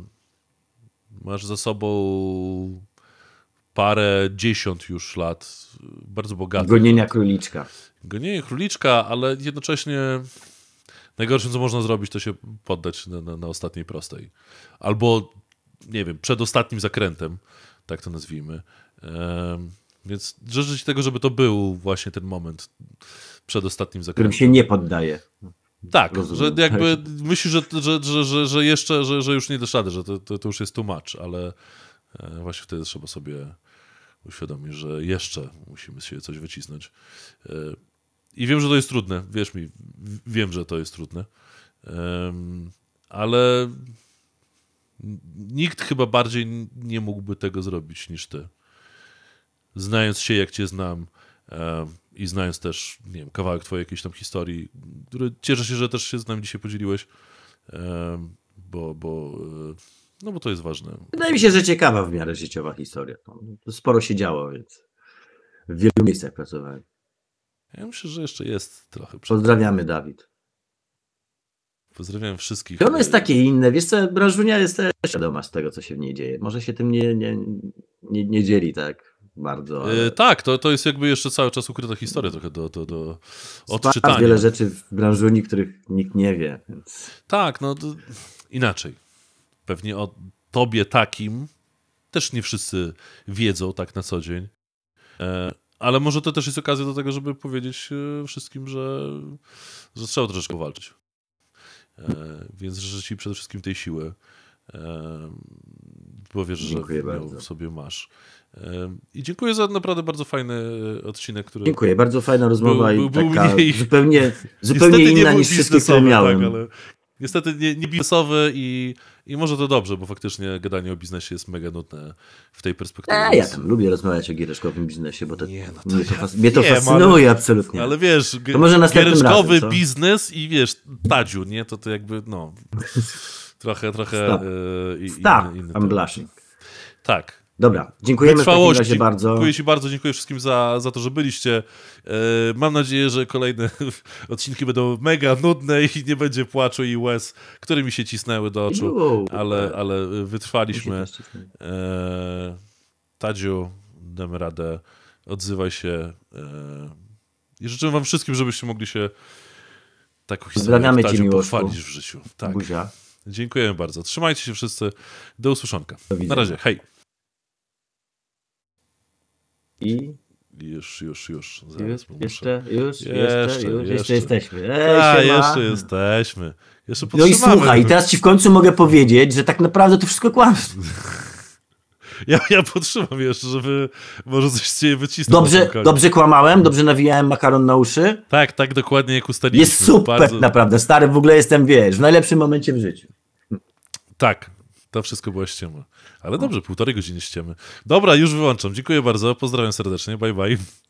masz za sobą parę dziesiąt już lat bardzo bogatych. Gonienia króliczka. Gonienie króliczka, ale jednocześnie najgorszym, co można zrobić, to się poddać na, na, na ostatniej prostej. Albo, nie wiem, przed ostatnim zakrętem, tak to nazwijmy. więc życzę tego, żeby to był właśnie ten moment przed ostatnim zakrętem. Którym się nie poddaje. Tak, Rozumiem. że jakby myślisz, że, że, że, że, że jeszcze, że, że już nie dasz że to, to, to już jest tłumacz, ale e, właśnie wtedy trzeba sobie uświadomić, że jeszcze musimy się coś wycisnąć. E, i wiem, że to jest trudne, wierz mi, wiem, że to jest trudne. Um, ale nikt chyba bardziej nie mógłby tego zrobić niż ty. Znając się, jak cię znam um, i znając też, nie wiem, kawałek twojej jakiejś tam historii, który cieszę się, że też się z nami dzisiaj podzieliłeś, um, bo, bo, e, no bo to jest ważne. Wydaje mi się, że ciekawa w miarę życiowa historia. Sporo się działo, więc w wielu miejscach pracowałem. Ja myślę, że jeszcze jest trochę. Pozdrawiamy, Dawid. Pozdrawiam wszystkich. I ono jest takie inne. Wiesz co, branżunia jest też świadoma z tego, co się w niej dzieje. Może się tym nie, nie, nie, nie dzieli tak bardzo. E, ale... Yy, tak, to, to jest jakby jeszcze cały czas ukryta historia trochę do, do, do odczytania. Spada wiele rzeczy w branżuni, których nikt nie wie. Więc... Tak, no inaczej. Pewnie o tobie takim też nie wszyscy wiedzą tak na co dzień. E, ale może to też jest okazja do tego, żeby powiedzieć e, wszystkim, że, że trzeba troszeczkę walczyć. E, więc życzę Ci przede wszystkim tej siły, e, bo wiesz, że ją w sobie masz. I dziękuję za naprawdę bardzo fajny odcinek, który... Dziękuję, bardzo fajna rozmowa był, był, i taka mniej... zupełnie, zupełnie inna niż wszystkie, które tak, miałem. Tak, ale... Niestety nie, nie biznesowy i i może to dobrze, bo faktycznie gadanie o biznesie jest mega nudne w tej perspektywie. A, e, ja tam lubię rozmawiać o giereszkowym biznesie, bo to, nie, no to mnie, to, ja fas... mnie to fascynuje ale, absolutnie. Ale wiesz, to może giereczkowy razem, biznes i wiesz, Tadziu, nie? To to jakby, no, trochę, trochę... Stop, y, Stop. inny I'm blushing. Tak. Dobra, dziękujemy w takim razie bardzo. Dziękuję Ci bardzo, dziękuję wszystkim za, za to, że byliście. E, mam nadzieję, że kolejne odcinki będą mega nudne i nie będzie płaczu i łez, które mi się cisnęły do oczu, ale, ale wytrwaliśmy. E, Tadziu, damy radę, odzywaj się e, i życzę wam wszystkim, żebyście mogli się taką historią Tadziu pochwalić w życiu. Tak. Buzia. Dziękujemy bardzo. Trzymajcie się wszyscy. Do usłyszonka. Do Na razie. Hej. I już, już, już. Zaraz, już jeszcze, już, jeszcze, jeszcze, już, jeszcze, jesteśmy. Ej, tak, A, jeszcze jesteśmy. Jeszcze no i słuchaj, teraz ci w końcu mogę powiedzieć, że tak naprawdę to wszystko kłamstwo. Ja, ja podtrzymam jeszcze, żeby może coś z ciebie wycisnąć. Dobrze, dobrze kłamałem, dobrze nawijałem makaron na uszy. Tak, tak dokładnie jak ustaliliśmy. Jest super Bardzo... naprawdę, stary, w ogóle jestem, wiesz, w najlepszym momencie w życiu. Tak, to wszystko była ściema. Ale dobrze, półtorej godziny ściemy. Dobra, już wyłączam. Dziękuję bardzo. Pozdrawiam serdecznie. Bye bye.